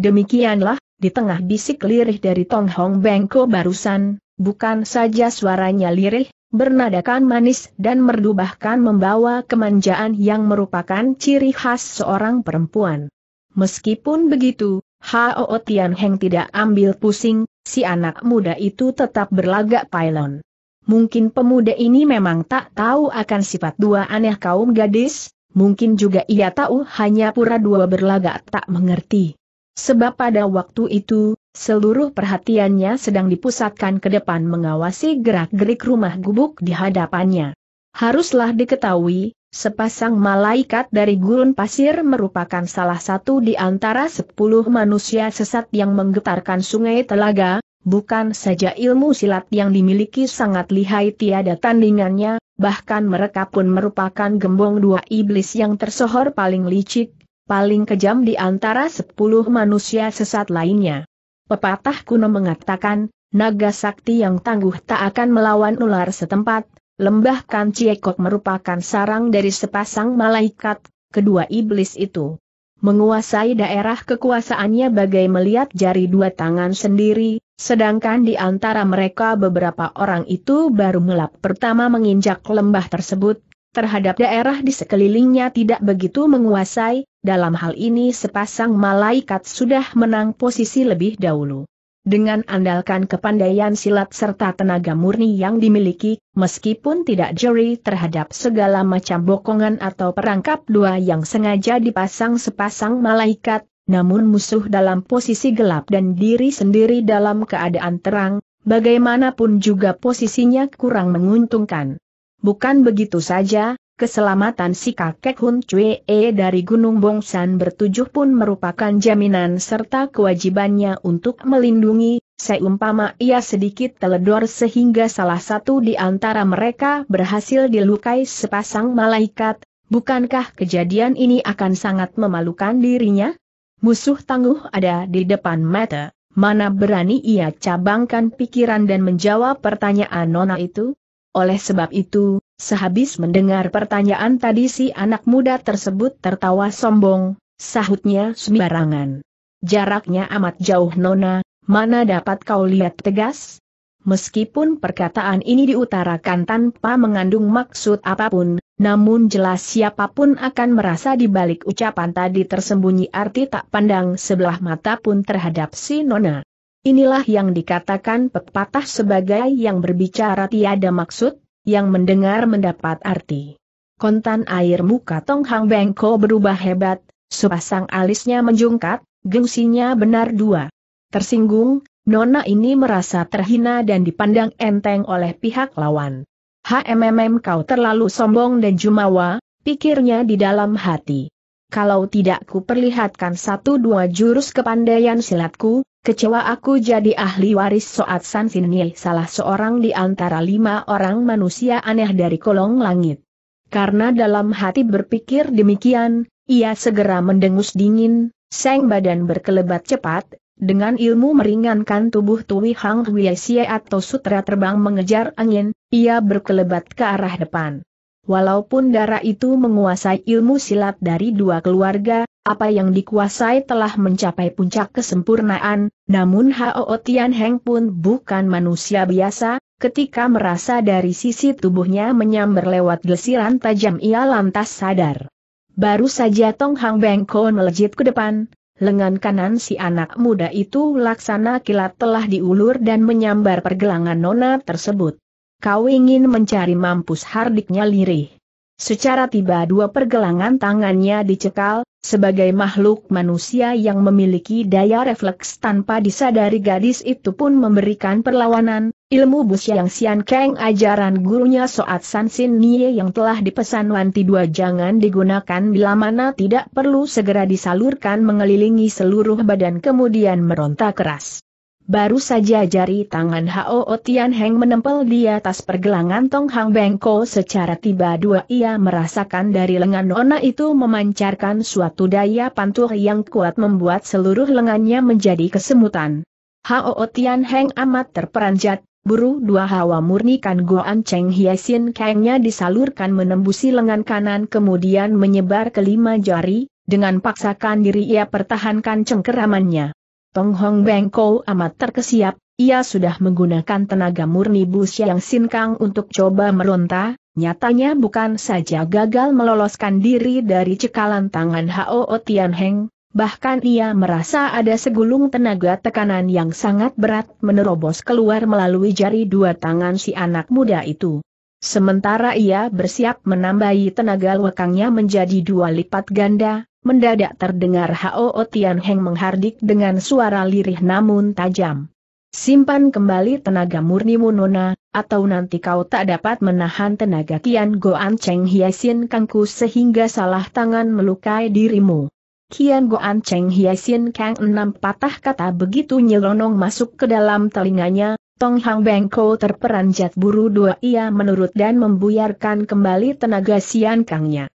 Speaker 1: Demikianlah, di tengah bisik lirih dari Tong Hong Bengko barusan, bukan saja suaranya lirih, bernadakan manis dan merdu bahkan membawa kemanjaan yang merupakan ciri khas seorang perempuan. Meskipun begitu, Hao Tian Heng tidak ambil pusing, si anak muda itu tetap berlagak pailon. Mungkin pemuda ini memang tak tahu akan sifat dua aneh kaum gadis, mungkin juga ia tahu hanya pura dua berlagak tak mengerti. Sebab pada waktu itu, seluruh perhatiannya sedang dipusatkan ke depan mengawasi gerak-gerik rumah gubuk di hadapannya. Haruslah diketahui, sepasang malaikat dari gurun pasir merupakan salah satu di antara sepuluh manusia sesat yang menggetarkan sungai telaga, bukan saja ilmu silat yang dimiliki sangat lihai tiada tandingannya, bahkan mereka pun merupakan gembong dua iblis yang tersohor paling licik, paling kejam di antara sepuluh manusia sesat lainnya. Pepatah kuno mengatakan, naga sakti yang tangguh tak akan melawan ular setempat, lembah Kanciekok merupakan sarang dari sepasang malaikat, kedua iblis itu. Menguasai daerah kekuasaannya bagai melihat jari dua tangan sendiri, sedangkan di antara mereka beberapa orang itu baru melap pertama menginjak lembah tersebut, terhadap daerah di sekelilingnya tidak begitu menguasai, dalam hal ini sepasang malaikat sudah menang posisi lebih dahulu. Dengan andalkan kepandaian silat serta tenaga murni yang dimiliki, meskipun tidak jeri terhadap segala macam bokongan atau perangkap dua yang sengaja dipasang sepasang malaikat, namun musuh dalam posisi gelap dan diri sendiri dalam keadaan terang, bagaimanapun juga posisinya kurang menguntungkan. Bukan begitu saja, keselamatan si kakek Hun Chue e dari Gunung Bongsan bertujuh pun merupakan jaminan serta kewajibannya untuk melindungi, seumpama ia sedikit teledor sehingga salah satu di antara mereka berhasil dilukai sepasang malaikat, bukankah kejadian ini akan sangat memalukan dirinya? Musuh tangguh ada di depan mata, mana berani ia cabangkan pikiran dan menjawab pertanyaan Nona itu? Oleh sebab itu, sehabis mendengar pertanyaan tadi si anak muda tersebut tertawa sombong, sahutnya sembarangan. Jaraknya amat jauh nona, mana dapat kau lihat tegas? Meskipun perkataan ini diutarakan tanpa mengandung maksud apapun, namun jelas siapapun akan merasa di balik ucapan tadi tersembunyi arti tak pandang sebelah mata pun terhadap si Nona. Inilah yang dikatakan pepatah sebagai yang berbicara tiada maksud, yang mendengar mendapat arti. Kontan air muka Tong Hang Bengko berubah hebat, sepasang alisnya menjungkat, gengsinya benar dua. Tersinggung, Nona ini merasa terhina dan dipandang enteng oleh pihak lawan. HMMM kau terlalu sombong dan jumawa, pikirnya di dalam hati. Kalau tidak ku perlihatkan satu dua jurus kepandaian silatku, Kecewa aku jadi ahli waris Soat San Sinil, salah seorang di antara lima orang manusia aneh dari kolong langit. Karena dalam hati berpikir demikian, ia segera mendengus dingin, seng badan berkelebat cepat, dengan ilmu meringankan tubuh Tui Hang Hwiesie atau sutra terbang mengejar angin, ia berkelebat ke arah depan. Walaupun darah itu menguasai ilmu silat dari dua keluarga, apa yang dikuasai telah mencapai puncak kesempurnaan, namun Hao Tian Heng pun bukan manusia biasa, ketika merasa dari sisi tubuhnya menyambar lewat gesiran tajam ia lantas sadar. Baru saja Tong Hang Ko melejit ke depan, lengan kanan si anak muda itu laksana kilat telah diulur dan menyambar pergelangan nona tersebut. Kau ingin mencari mampus hardiknya lirih. Secara tiba dua pergelangan tangannya dicekal, sebagai makhluk manusia yang memiliki daya refleks tanpa disadari gadis itu pun memberikan perlawanan, ilmu bus yang sian keng ajaran gurunya soat sansin nie yang telah dipesan wanti dua jangan digunakan bila mana tidak perlu segera disalurkan mengelilingi seluruh badan kemudian meronta keras. Baru saja jari tangan Hao Tian Heng menempel di atas pergelangan Tong Hang Bengko secara tiba-dua ia merasakan dari lengan Nona itu memancarkan suatu daya pantuh yang kuat membuat seluruh lengannya menjadi kesemutan. Hao Tian Heng amat terperanjat, Buru dua hawa murni kan Goan Cheng Hiesin kengnya disalurkan menembusi lengan kanan kemudian menyebar kelima jari, dengan paksakan diri ia pertahankan cengkeramannya. Tong Hong Beng Kou amat terkesiap, ia sudah menggunakan tenaga murni bus yang Kang untuk coba meronta, nyatanya bukan saja gagal meloloskan diri dari cekalan tangan Hao Tian Heng, bahkan ia merasa ada segulung tenaga tekanan yang sangat berat menerobos keluar melalui jari dua tangan si anak muda itu. Sementara ia bersiap menambahi tenaga lekangnya menjadi dua lipat ganda, Mendadak terdengar Hao Tian Heng menghardik dengan suara lirih namun tajam. Simpan kembali tenaga murni Munona, atau nanti kau tak dapat menahan tenaga Kian Goan Cheng Hiasin Kangku sehingga salah tangan melukai dirimu. Kian Goan Cheng Hiasin Kang enam patah kata begitu nyelonong masuk ke dalam telinganya, Tong Hang Bengko terperanjat buru dua ia menurut dan membuyarkan kembali tenaga Sian Kangnya.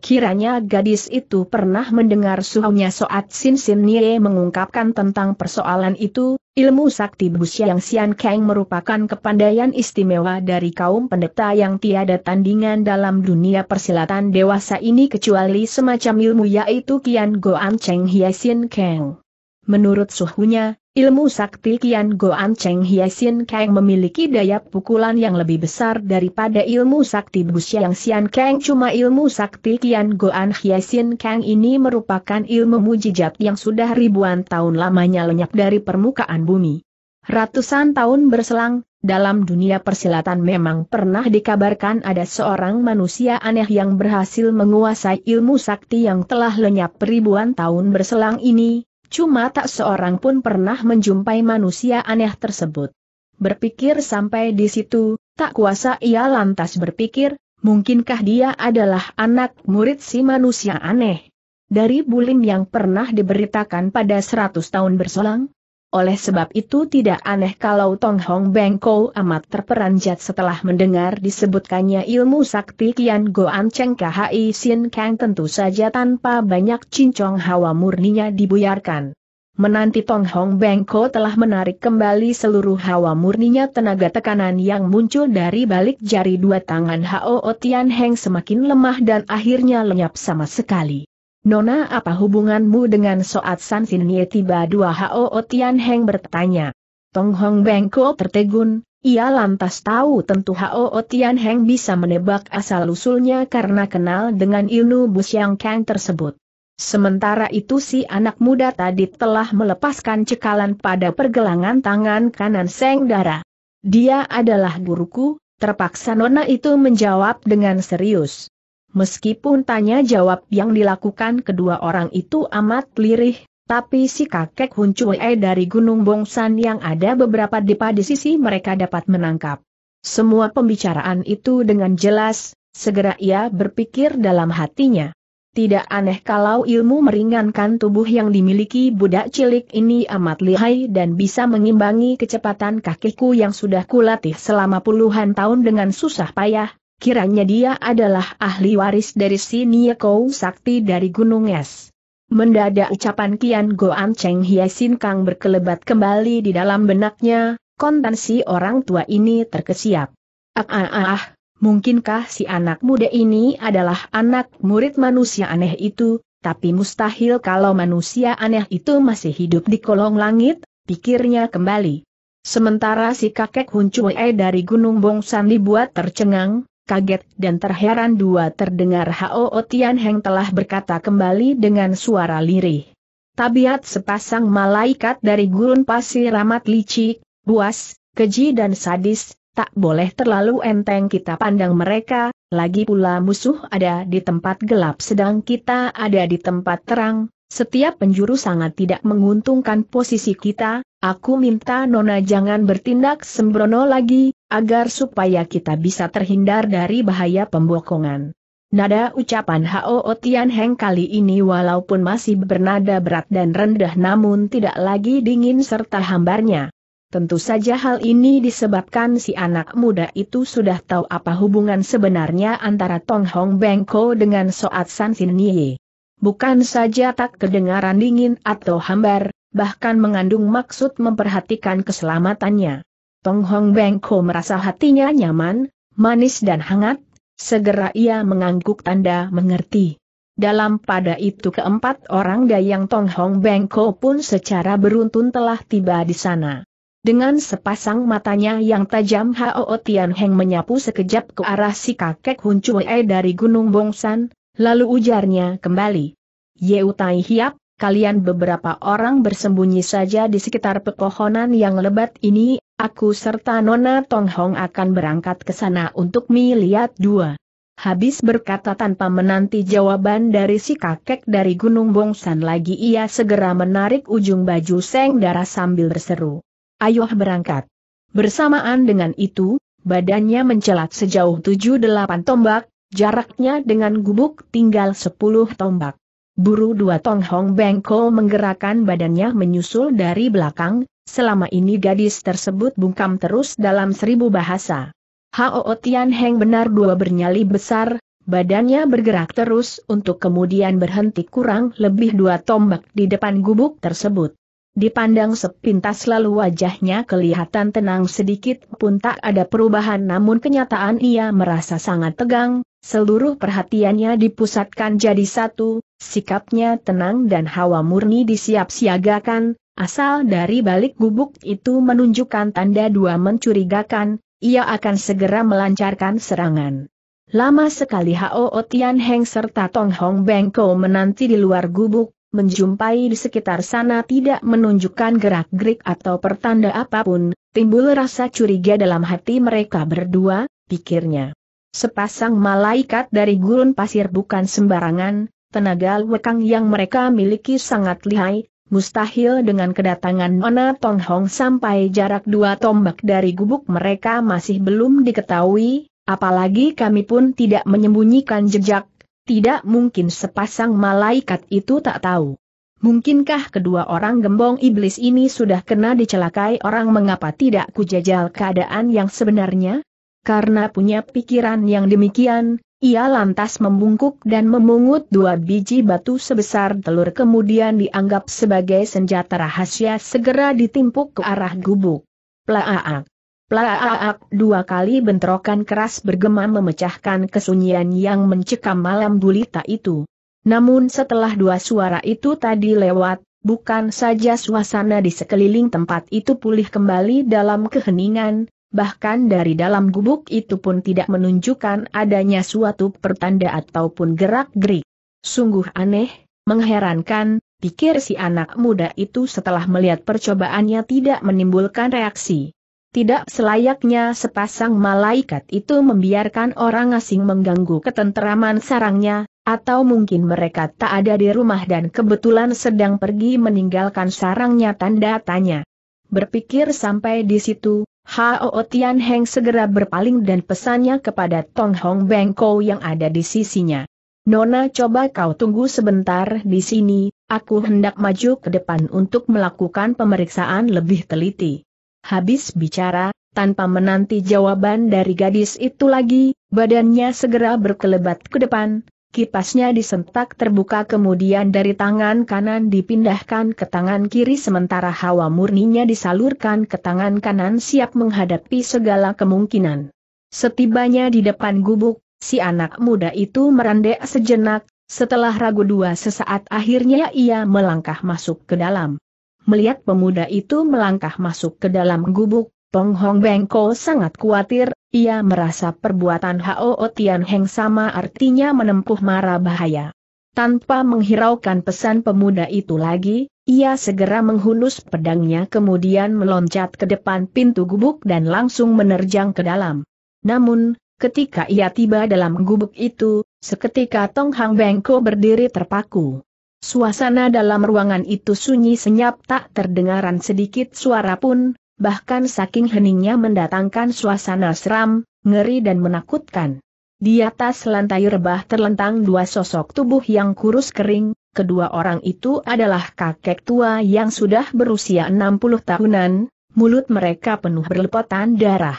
Speaker 1: Kiranya gadis itu pernah mendengar suhunya Soat Sin Sin Nie mengungkapkan tentang persoalan itu, ilmu sakti busya Yang Sian Kang merupakan kepandaian istimewa dari kaum pendeta yang tiada tandingan dalam dunia persilatan dewasa ini kecuali semacam ilmu yaitu Kian Goan Cheng Hye Sin Kang. Menurut suhunya, Ilmu sakti Kian Goan Cheng hiasin Kang memiliki daya pukulan yang lebih besar daripada ilmu sakti Busyang Sian Kang. Cuma ilmu sakti Kian Goan Hiasin Kang ini merupakan ilmu mujijat yang sudah ribuan tahun lamanya lenyap dari permukaan bumi. Ratusan tahun berselang, dalam dunia persilatan memang pernah dikabarkan ada seorang manusia aneh yang berhasil menguasai ilmu sakti yang telah lenyap ribuan tahun berselang ini, Cuma tak seorang pun pernah menjumpai manusia aneh tersebut. Berpikir sampai di situ, tak kuasa ia lantas berpikir, mungkinkah dia adalah anak murid si manusia aneh? Dari Bulim yang pernah diberitakan pada seratus tahun berselang? Oleh sebab itu tidak aneh kalau Tong Hong Bengko amat terperanjat setelah mendengar disebutkannya ilmu sakti Kian Goan Cheng Kahai Sin Kang tentu saja tanpa banyak cincong hawa murninya dibuyarkan. Menanti Tong Hong Bengko telah menarik kembali seluruh hawa murninya tenaga tekanan yang muncul dari balik jari dua tangan Hao Tian Heng semakin lemah dan akhirnya lenyap sama sekali. Nona apa hubunganmu dengan Soat San Sin Ye tiba dua Hao Tian Heng bertanya. Tong Hong Bengko tertegun, ia lantas tahu tentu Hao Tian Heng bisa menebak asal-usulnya karena kenal dengan ilmu Bu Busyang Kang tersebut. Sementara itu si anak muda tadi telah melepaskan cekalan pada pergelangan tangan kanan Seng Dara. Dia adalah guruku, terpaksa Nona itu menjawab dengan serius. Meskipun tanya jawab yang dilakukan kedua orang itu amat lirih, tapi si kakek eh dari Gunung Bongsan yang ada beberapa depa di sisi mereka dapat menangkap. Semua pembicaraan itu dengan jelas, segera ia berpikir dalam hatinya. Tidak aneh kalau ilmu meringankan tubuh yang dimiliki budak cilik ini amat lihai dan bisa mengimbangi kecepatan kakiku yang sudah kulatih selama puluhan tahun dengan susah payah, kiranya dia adalah ahli waris dari si Niekou Sakti dari Gunung Es. Mendadak ucapan Kian Goan Cheng Hiasin Kang berkelebat kembali di dalam benaknya, kontan si orang tua ini terkesiap. Ah, ah ah ah, mungkinkah si anak muda ini adalah anak murid manusia aneh itu, tapi mustahil kalau manusia aneh itu masih hidup di kolong langit, pikirnya kembali. Sementara si kakek Chue dari Gunung Bongsan dibuat tercengang, kaget dan terheran dua terdengar Hao Tian Heng telah berkata kembali dengan suara lirih. Tabiat sepasang malaikat dari gurun pasir amat licik, buas, keji dan sadis, tak boleh terlalu enteng kita pandang mereka, lagi pula musuh ada di tempat gelap sedang kita ada di tempat terang, setiap penjuru sangat tidak menguntungkan posisi kita, aku minta Nona jangan bertindak sembrono lagi, agar supaya kita bisa terhindar dari bahaya pembokongan. Nada ucapan Hao Tian Heng kali ini walaupun masih bernada berat dan rendah namun tidak lagi dingin serta hambarnya. Tentu saja hal ini disebabkan si anak muda itu sudah tahu apa hubungan sebenarnya antara Tong Hong Bengko dengan Soat San Sin Nye. Bukan saja tak kedengaran dingin atau hambar, bahkan mengandung maksud memperhatikan keselamatannya. Tong Hong Bengko merasa hatinya nyaman, manis dan hangat, segera ia mengangguk tanda mengerti. Dalam pada itu keempat orang dayang Tong Hong Bengko pun secara beruntun telah tiba di sana. Dengan sepasang matanya yang tajam Hao Tian Heng menyapu sekejap ke arah si kakek Hun Chue dari Gunung Bongsan, lalu ujarnya kembali. Yeu Tai Hiap, kalian beberapa orang bersembunyi saja di sekitar pepohonan yang lebat ini, Aku serta Nona Tong Hong akan berangkat ke sana untuk melihat dua. Habis berkata tanpa menanti jawaban dari si kakek dari Gunung Bongsan lagi ia segera menarik ujung baju Seng darah sambil berseru. Ayoh berangkat. Bersamaan dengan itu, badannya mencelat sejauh tujuh delapan tombak, jaraknya dengan gubuk tinggal sepuluh tombak. Buru dua Tong Hong Bengko menggerakkan badannya menyusul dari belakang, Selama ini gadis tersebut bungkam terus dalam seribu bahasa. Hao Tian Heng benar dua bernyali besar, badannya bergerak terus untuk kemudian berhenti kurang lebih dua tombak di depan gubuk tersebut. Dipandang sepintas lalu wajahnya kelihatan tenang sedikit pun tak ada perubahan namun kenyataan ia merasa sangat tegang, seluruh perhatiannya dipusatkan jadi satu, sikapnya tenang dan hawa murni disiap siagakan, Asal dari balik gubuk itu menunjukkan tanda dua mencurigakan, ia akan segera melancarkan serangan. Lama sekali Hao Tian Heng serta Tong Hong Bengko menanti di luar gubuk, menjumpai di sekitar sana tidak menunjukkan gerak-gerik atau pertanda apapun, timbul rasa curiga dalam hati mereka berdua, pikirnya. Sepasang malaikat dari gurun pasir bukan sembarangan, tenaga wekang yang mereka miliki sangat lihai, Mustahil dengan kedatangan Nona Tong Hong sampai jarak dua tombak dari gubuk mereka masih belum diketahui, apalagi kami pun tidak menyembunyikan jejak, tidak mungkin sepasang malaikat itu tak tahu. Mungkinkah kedua orang gembong iblis ini sudah kena dicelakai orang mengapa tidak kujajal keadaan yang sebenarnya? Karena punya pikiran yang demikian, ia lantas membungkuk dan memungut dua biji batu sebesar telur kemudian dianggap sebagai senjata rahasia segera ditimpuk ke arah gubuk. Plaaak. Plaaak dua kali bentrokan keras bergema memecahkan kesunyian yang mencekam malam bulita itu. Namun setelah dua suara itu tadi lewat, bukan saja suasana di sekeliling tempat itu pulih kembali dalam keheningan, bahkan dari dalam gubuk itu pun tidak menunjukkan adanya suatu pertanda ataupun gerak-gerik. Sungguh aneh, mengherankan, pikir si anak muda itu setelah melihat percobaannya tidak menimbulkan reaksi. Tidak selayaknya sepasang malaikat itu membiarkan orang asing mengganggu ketenteraman sarangnya, atau mungkin mereka tak ada di rumah dan kebetulan sedang pergi meninggalkan sarangnya tanda tanya. Berpikir sampai di situ, Hao Tian Heng segera berpaling dan pesannya kepada Tong Hong Beng Kou yang ada di sisinya. Nona coba kau tunggu sebentar di sini, aku hendak maju ke depan untuk melakukan pemeriksaan lebih teliti. Habis bicara, tanpa menanti jawaban dari gadis itu lagi, badannya segera berkelebat ke depan, Kipasnya disentak terbuka kemudian dari tangan kanan dipindahkan ke tangan kiri sementara hawa murninya disalurkan ke tangan kanan siap menghadapi segala kemungkinan. Setibanya di depan gubuk, si anak muda itu merendek sejenak, setelah ragu dua sesaat akhirnya ia melangkah masuk ke dalam. Melihat pemuda itu melangkah masuk ke dalam gubuk, Tong Hong Bengko sangat khawatir, ia merasa perbuatan Hao Tian Heng sama artinya menempuh mara bahaya. Tanpa menghiraukan pesan pemuda itu lagi, ia segera menghunus pedangnya kemudian meloncat ke depan pintu gubuk dan langsung menerjang ke dalam. Namun, ketika ia tiba dalam gubuk itu, seketika Tong Hang Bengko berdiri terpaku. Suasana dalam ruangan itu sunyi senyap tak terdengaran sedikit suara pun, bahkan saking heningnya mendatangkan suasana seram, ngeri dan menakutkan. Di atas lantai rebah terlentang dua sosok tubuh yang kurus kering, kedua orang itu adalah kakek tua yang sudah berusia 60 tahunan, mulut mereka penuh berlepotan darah.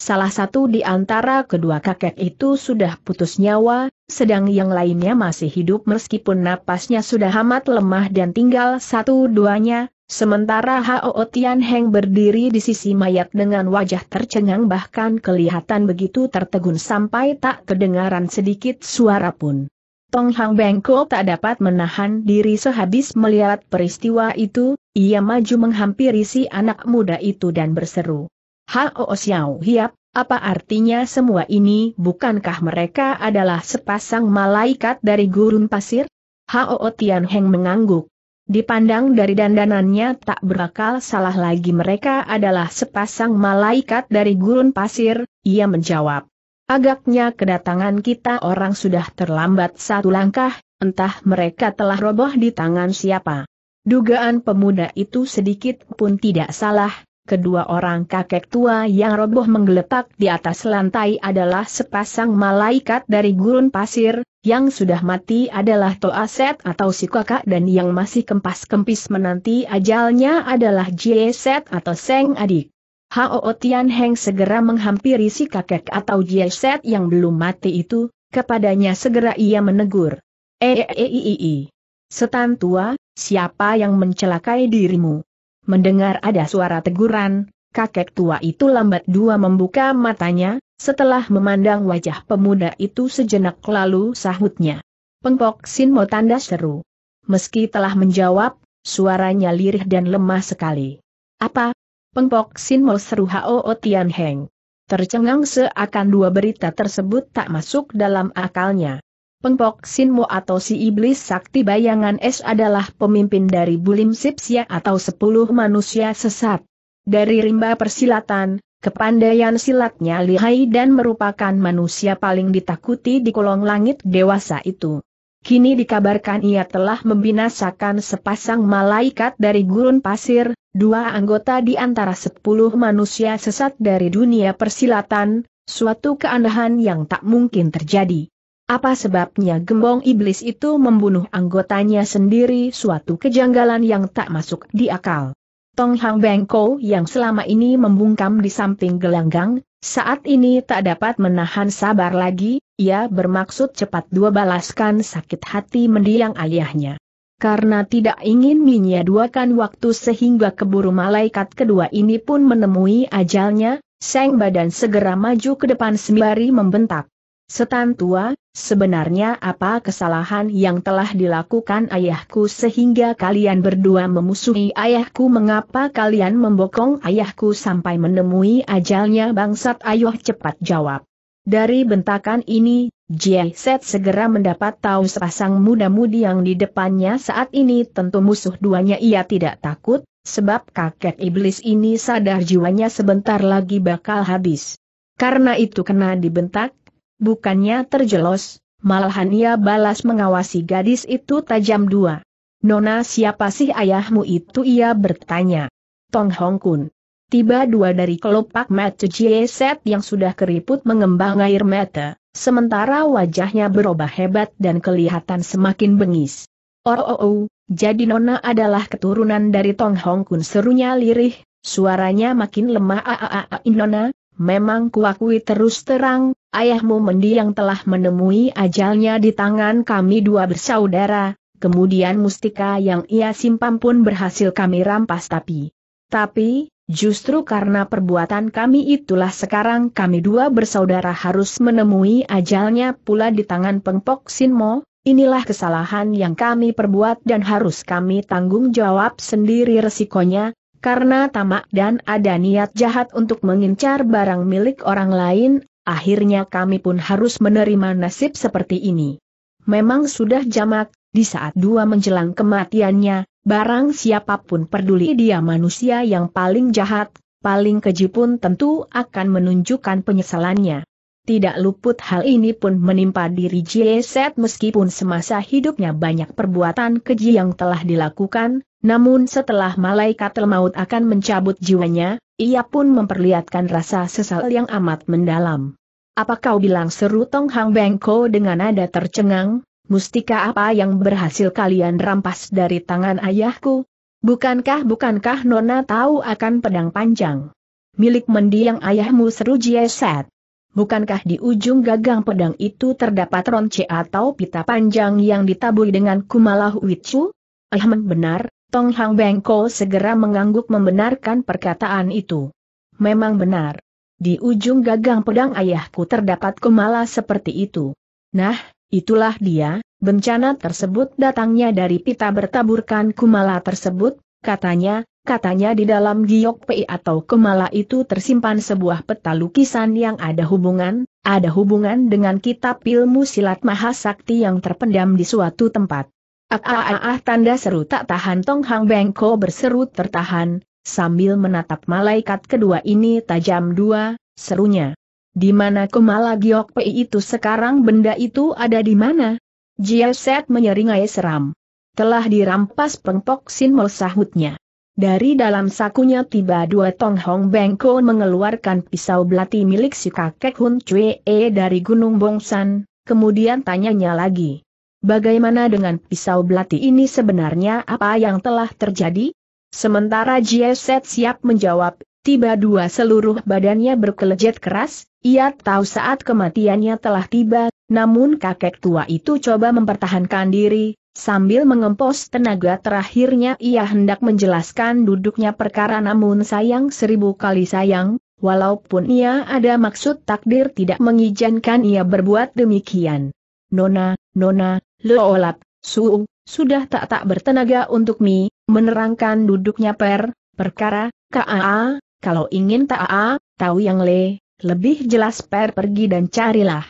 Speaker 1: Salah satu di antara kedua kakek itu sudah putus nyawa, sedang yang lainnya masih hidup meskipun napasnya sudah amat lemah dan tinggal satu duanya, Sementara Hao Tian Heng berdiri di sisi mayat dengan wajah tercengang bahkan kelihatan begitu tertegun sampai tak kedengaran sedikit suara pun. Tong Hang Bengko tak dapat menahan diri sehabis melihat peristiwa itu, ia maju menghampiri si anak muda itu dan berseru. Hao Xiao Hiap, apa artinya semua ini bukankah mereka adalah sepasang malaikat dari gurun pasir? Hao Tian Heng mengangguk, Dipandang dari dandanannya tak berakal salah lagi mereka adalah sepasang malaikat dari gurun pasir, ia menjawab. Agaknya kedatangan kita orang sudah terlambat satu langkah, entah mereka telah roboh di tangan siapa. Dugaan pemuda itu sedikit pun tidak salah, kedua orang kakek tua yang roboh menggeletak di atas lantai adalah sepasang malaikat dari gurun pasir, yang sudah mati adalah Toaset atau si kakak dan yang masih kempas-kempis menanti ajalnya adalah Jieset atau Seng Adik. Hao Tian Heng segera menghampiri si kakek atau Jieset yang belum mati itu, kepadanya segera ia menegur. Eeeeee. Eh, eh, eh, Setan tua, siapa yang mencelakai dirimu? mendengar ada suara teguran, kakek tua itu lambat dua membuka matanya, setelah memandang wajah pemuda itu sejenak lalu sahutnya. Pengpok Mo tanda seru. Meski telah menjawab, suaranya lirih dan lemah sekali. Apa? Pengpok Mo seru Hao Tian Heng. Tercengang seakan dua berita tersebut tak masuk dalam akalnya. Pengpoksinmu atau si iblis sakti bayangan es adalah pemimpin dari Bulim Sipsia atau sepuluh manusia sesat. Dari rimba persilatan, kepandaian silatnya lihai dan merupakan manusia paling ditakuti di kolong langit dewasa itu. Kini dikabarkan ia telah membinasakan sepasang malaikat dari gurun pasir, dua anggota di antara sepuluh manusia sesat dari dunia persilatan, suatu keanehan yang tak mungkin terjadi. Apa sebabnya gembong iblis itu membunuh anggotanya sendiri suatu kejanggalan yang tak masuk di akal. Tong Hang Bengko yang selama ini membungkam di samping gelanggang, saat ini tak dapat menahan sabar lagi, ia bermaksud cepat dua balaskan sakit hati mendiang ayahnya karena tidak ingin menyiaduakan kan waktu sehingga keburu malaikat kedua ini pun menemui ajalnya, Seng Badan segera maju ke depan sembari membentak. Setan tua, sebenarnya apa kesalahan yang telah dilakukan ayahku sehingga kalian berdua memusuhi ayahku mengapa kalian membokong ayahku sampai menemui ajalnya bangsat ayuh cepat jawab. Dari bentakan ini, Jie Set segera mendapat tahu sepasang muda-mudi yang di depannya saat ini tentu musuh duanya ia tidak takut, sebab kakek iblis ini sadar jiwanya sebentar lagi bakal habis. Karena itu kena dibentak, Bukannya terjelos, malahan ia balas mengawasi gadis itu tajam dua. Nona siapa sih ayahmu itu ia bertanya. Tong Hong Kun. Tiba dua dari kelopak mata Jie Set yang sudah keriput mengembang air mata, sementara wajahnya berubah hebat dan kelihatan semakin bengis. Oh oh oh, jadi Nona adalah keturunan dari Tong Hong Kun serunya lirih, suaranya makin lemah aaaa ah, ah, ah, Nona, memang kuakui terus terang, Ayahmu mendiang telah menemui ajalnya di tangan kami dua bersaudara, kemudian mustika yang ia simpan pun berhasil kami rampas tapi. Tapi, justru karena perbuatan kami itulah sekarang kami dua bersaudara harus menemui ajalnya pula di tangan pengpok Sinmo, inilah kesalahan yang kami perbuat dan harus kami tanggung jawab sendiri resikonya, karena tamak dan ada niat jahat untuk mengincar barang milik orang lain, Akhirnya kami pun harus menerima nasib seperti ini. Memang sudah jamak, di saat dua menjelang kematiannya, barang siapapun peduli dia manusia yang paling jahat, paling keji pun tentu akan menunjukkan penyesalannya. Tidak luput hal ini pun menimpa diri Jieset meskipun semasa hidupnya banyak perbuatan keji yang telah dilakukan, namun setelah malaikat maut akan mencabut jiwanya, ia pun memperlihatkan rasa sesal yang amat mendalam. Apa kau bilang seru Tong Hang Bengko dengan nada tercengang, mustika apa yang berhasil kalian rampas dari tangan ayahku? Bukankah bukankah Nona tahu akan pedang panjang? Milik mendiang ayahmu seru Jieset. Bukankah di ujung gagang pedang itu terdapat ronce atau pita panjang yang ditaburi dengan kumalah wicu? Eh benar, Tong Hang Bengko segera mengangguk membenarkan perkataan itu. Memang benar. Di ujung gagang pedang ayahku terdapat kemala seperti itu. Nah, itulah dia, bencana tersebut datangnya dari pita bertaburkan kumala tersebut, katanya, katanya di dalam giok pei atau kemala itu tersimpan sebuah peta lukisan yang ada hubungan, ada hubungan dengan kitab ilmu silat mahasakti yang terpendam di suatu tempat. Ah, ah, ah, ah, tanda seru tak tahan Tong Hang Bengko berseru tertahan, sambil menatap malaikat kedua ini tajam dua, serunya. Di mana Kumala Giok Pei itu sekarang benda itu ada di mana? Jia Set menyeringai seram. Telah dirampas pengpok Sinmol sahutnya. Dari dalam sakunya tiba dua Tong Hong Bengko mengeluarkan pisau belati milik si kakek Hun e dari Gunung Bongsan, kemudian tanyanya lagi. Bagaimana dengan pisau belati ini sebenarnya apa yang telah terjadi? Sementara Jieset siap menjawab, tiba dua seluruh badannya berkelejet keras, ia tahu saat kematiannya telah tiba, namun kakek tua itu coba mempertahankan diri, sambil mengempos tenaga terakhirnya ia hendak menjelaskan duduknya perkara namun sayang seribu kali sayang, walaupun ia ada maksud takdir tidak mengizinkan ia berbuat demikian. Nona, Nona, Loolap, Suung, sudah tak tak bertenaga untuk mi, Menerangkan duduknya per, perkara, kaa, kalau ingin taa, tahu yang le, lebih jelas per pergi dan carilah.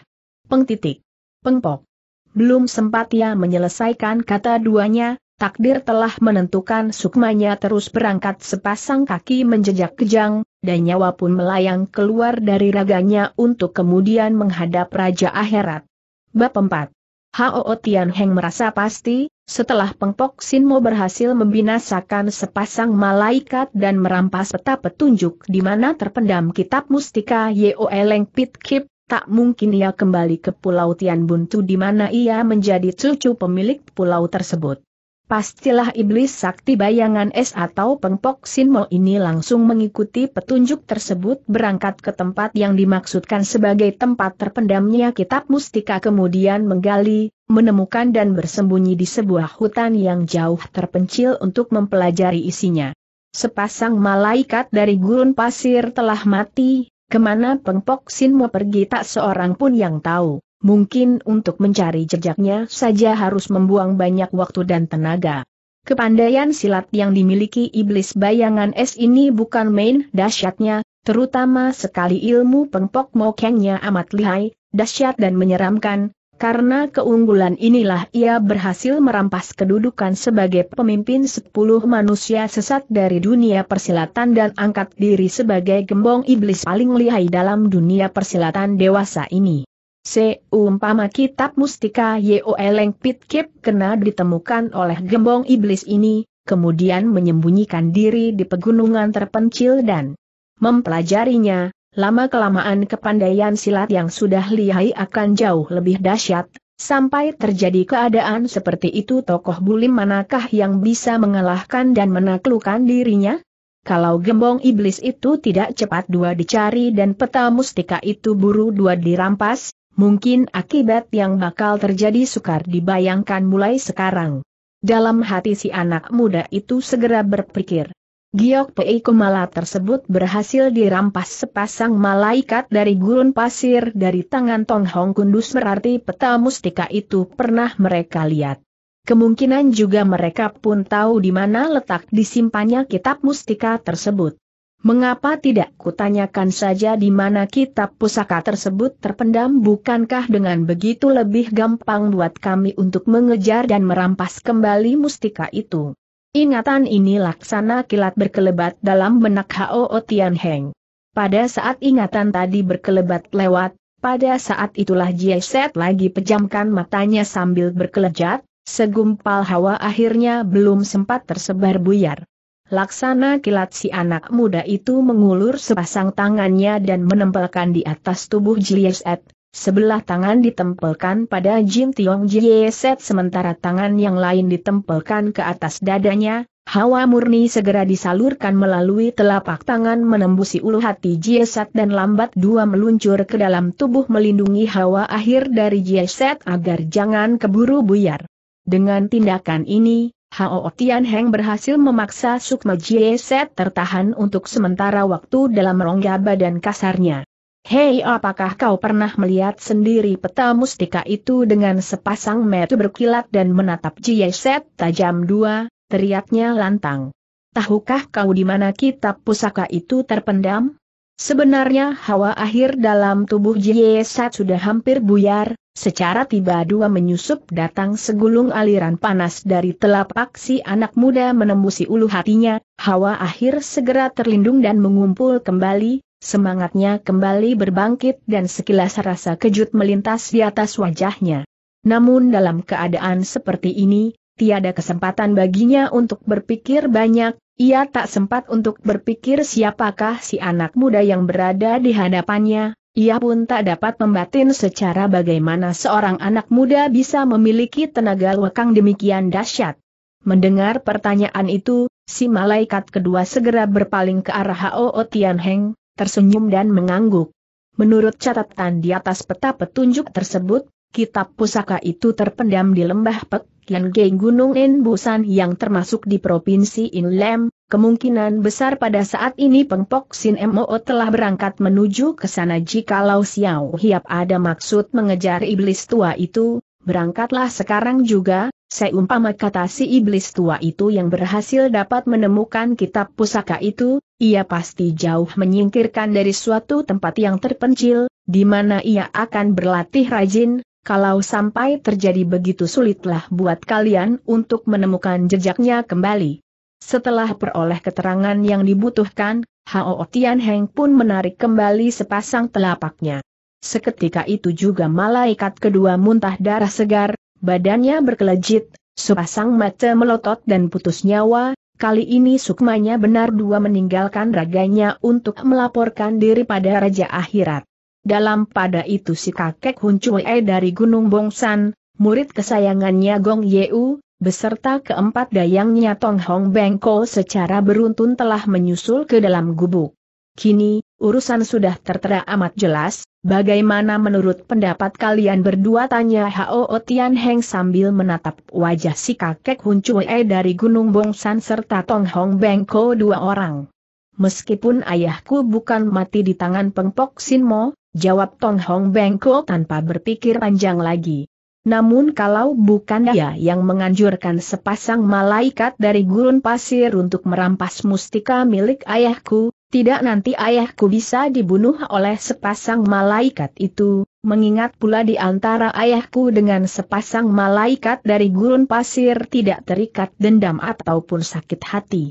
Speaker 1: Pengtitik. Pengpok. Belum sempat ia menyelesaikan kata duanya, takdir telah menentukan sukmanya terus berangkat sepasang kaki menjejak kejang, dan nyawa pun melayang keluar dari raganya untuk kemudian menghadap Raja Akhirat. Bab 4. Hao Tian Heng merasa pasti, setelah Pengpok Sinmo berhasil membinasakan sepasang malaikat dan merampas peta petunjuk di mana terpendam kitab mustika Yeoeleng Pitkip, tak mungkin ia kembali ke Pulau Tianbuntu di mana ia menjadi cucu pemilik pulau tersebut. Pastilah iblis sakti bayangan es atau pengpok Sinmo ini langsung mengikuti petunjuk tersebut berangkat ke tempat yang dimaksudkan sebagai tempat terpendamnya kitab mustika kemudian menggali, menemukan dan bersembunyi di sebuah hutan yang jauh terpencil untuk mempelajari isinya. Sepasang malaikat dari gurun pasir telah mati, kemana pengpok Sinmo pergi tak seorang pun yang tahu mungkin untuk mencari jejaknya saja harus membuang banyak waktu dan tenaga. Kepandaian silat yang dimiliki iblis bayangan es ini bukan main dahsyatnya, terutama sekali ilmu pengpok mokengnya amat lihai, dahsyat dan menyeramkan, karena keunggulan inilah ia berhasil merampas kedudukan sebagai pemimpin sepuluh manusia sesat dari dunia persilatan dan angkat diri sebagai gembong iblis paling lihai dalam dunia persilatan dewasa ini. Seumpama kitab mustika Yeo Eleng Pitkip kena ditemukan oleh gembong iblis ini, kemudian menyembunyikan diri di pegunungan terpencil dan mempelajarinya, lama-kelamaan kepandaian silat yang sudah lihai akan jauh lebih dahsyat, Sampai terjadi keadaan seperti itu tokoh bulim manakah yang bisa mengalahkan dan menaklukkan dirinya? Kalau gembong iblis itu tidak cepat dua dicari dan peta mustika itu buru dua dirampas, Mungkin akibat yang bakal terjadi sukar dibayangkan mulai sekarang. Dalam hati si anak muda itu segera berpikir. Giok Pei Kumala tersebut berhasil dirampas sepasang malaikat dari gurun pasir dari tangan Tong Hong Kundus berarti peta mustika itu pernah mereka lihat. Kemungkinan juga mereka pun tahu di mana letak disimpannya kitab mustika tersebut. Mengapa tidak kutanyakan saja di mana kitab pusaka tersebut terpendam bukankah dengan begitu lebih gampang buat kami untuk mengejar dan merampas kembali mustika itu. Ingatan ini laksana kilat berkelebat dalam benak Hao Tian Heng. Pada saat ingatan tadi berkelebat lewat, pada saat itulah set lagi pejamkan matanya sambil berkelejat, segumpal hawa akhirnya belum sempat tersebar buyar. Laksana kilat si anak muda itu mengulur sepasang tangannya dan menempelkan di atas tubuh Jieset. Sebelah tangan ditempelkan pada Jin Tiong Jieset sementara tangan yang lain ditempelkan ke atas dadanya. Hawa murni segera disalurkan melalui telapak tangan menembusi ulu hati Jieset dan lambat dua meluncur ke dalam tubuh melindungi hawa akhir dari Jieset agar jangan keburu buyar. Dengan tindakan ini, Hao Tian Heng berhasil memaksa Sukma Jie Set tertahan untuk sementara waktu dalam rongga badan kasarnya. Hei apakah kau pernah melihat sendiri peta mustika itu dengan sepasang metu berkilat dan menatap Jie Set tajam dua, teriaknya lantang. Tahukah kau di mana kitab pusaka itu terpendam? Sebenarnya hawa akhir dalam tubuh Jiesat sudah hampir buyar, secara tiba-dua menyusup datang segulung aliran panas dari telapak si anak muda menembusi ulu hatinya, hawa akhir segera terlindung dan mengumpul kembali, semangatnya kembali berbangkit dan sekilas rasa kejut melintas di atas wajahnya. Namun dalam keadaan seperti ini, tiada kesempatan baginya untuk berpikir banyak, ia tak sempat untuk berpikir siapakah si anak muda yang berada di hadapannya, ia pun tak dapat membatin secara bagaimana seorang anak muda bisa memiliki tenaga lekang demikian dahsyat. Mendengar pertanyaan itu, si malaikat kedua segera berpaling ke arah Hao Tianheng, tersenyum dan mengangguk. Menurut catatan di atas peta petunjuk tersebut, Kitab pusaka itu terpendam di lembah Pek Geng Gunung Enbusan yang termasuk di Provinsi Inlem, kemungkinan besar pada saat ini Pengpok Sin Mo telah berangkat menuju ke sana jikalau Xiao Hiap ada maksud mengejar iblis tua itu, berangkatlah sekarang juga, seumpama kata si iblis tua itu yang berhasil dapat menemukan kitab pusaka itu, ia pasti jauh menyingkirkan dari suatu tempat yang terpencil, di mana ia akan berlatih rajin, kalau sampai terjadi begitu sulitlah buat kalian untuk menemukan jejaknya kembali. Setelah peroleh keterangan yang dibutuhkan, Hao Tian Heng pun menarik kembali sepasang telapaknya. Seketika itu juga malaikat kedua muntah darah segar, badannya berkelejit, sepasang mata melotot dan putus nyawa, kali ini sukmanya benar dua meninggalkan raganya untuk melaporkan diri pada Raja Akhirat. Dalam pada itu si kakek Hun Chue dari Gunung Bongsan, murid kesayangannya Gong Yeu, beserta keempat dayangnya Tong Hong Bengko secara beruntun telah menyusul ke dalam gubuk. Kini, urusan sudah tertera amat jelas, bagaimana menurut pendapat kalian berdua tanya Hao Tian Heng sambil menatap wajah si kakek Hun Chue dari Gunung Bongsan serta Tong Hong Bengko dua orang. Meskipun ayahku bukan mati di tangan pengpok Mo jawab Tong Hong Bengko tanpa berpikir panjang lagi. Namun kalau bukan dia yang menganjurkan sepasang malaikat dari gurun pasir untuk merampas mustika milik ayahku, tidak nanti ayahku bisa dibunuh oleh sepasang malaikat itu, mengingat pula di antara ayahku dengan sepasang malaikat dari gurun pasir tidak terikat dendam ataupun sakit hati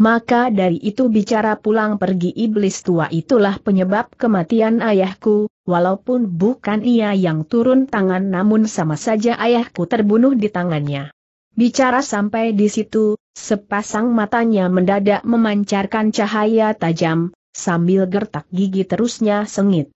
Speaker 1: maka dari itu bicara pulang pergi iblis tua itulah penyebab kematian ayahku, walaupun bukan ia yang turun tangan namun sama saja ayahku terbunuh di tangannya. Bicara sampai di situ, sepasang matanya mendadak memancarkan cahaya tajam, sambil gertak gigi terusnya sengit.